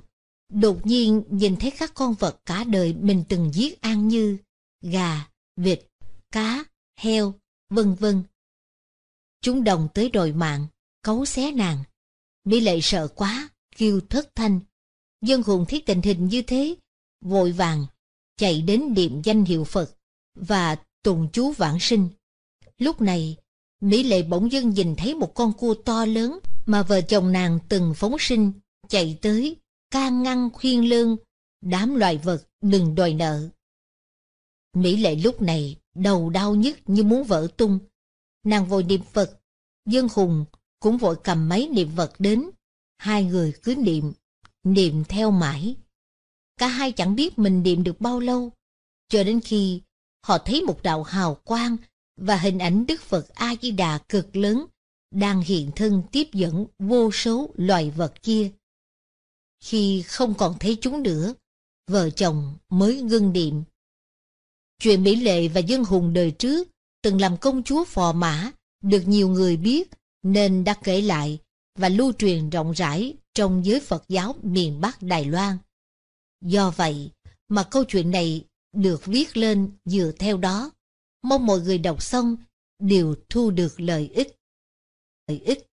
đột nhiên nhìn thấy các con vật cả đời mình từng giết ăn như gà, vịt, cá, heo, vân vân. Chúng đồng tới đồi mạng, cấu xé nàng. Mỹ lệ sợ quá, kêu thất thanh. Dân hùng thiết tình hình như thế, vội vàng, chạy đến niệm danh hiệu Phật và tùng chú vãng sinh. Lúc này, Mỹ lệ bỗng dưng nhìn thấy một con cua to lớn mà vợ chồng nàng từng phóng sinh, chạy tới, can ngăn khuyên lương, đám loài vật đừng đòi nợ. Mỹ lệ lúc này đầu đau nhức như muốn vỡ tung. Nàng vội niệm Phật, Dương Hùng cũng vội cầm mấy niệm vật đến. Hai người cứ niệm, niệm theo mãi. Cả hai chẳng biết mình niệm được bao lâu, cho đến khi họ thấy một đạo hào quang và hình ảnh Đức Phật A-di-đà cực lớn đang hiện thân tiếp dẫn vô số loài vật kia. Khi không còn thấy chúng nữa, vợ chồng mới ngưng niệm Chuyện Mỹ Lệ và dân Hùng đời trước từng làm công chúa phò mã, được nhiều người biết nên đã kể lại và lưu truyền rộng rãi trong giới Phật giáo miền Bắc Đài Loan. Do vậy mà câu chuyện này được viết lên dựa theo đó. Mong mọi người đọc xong đều thu được lợi ích. Lợi ích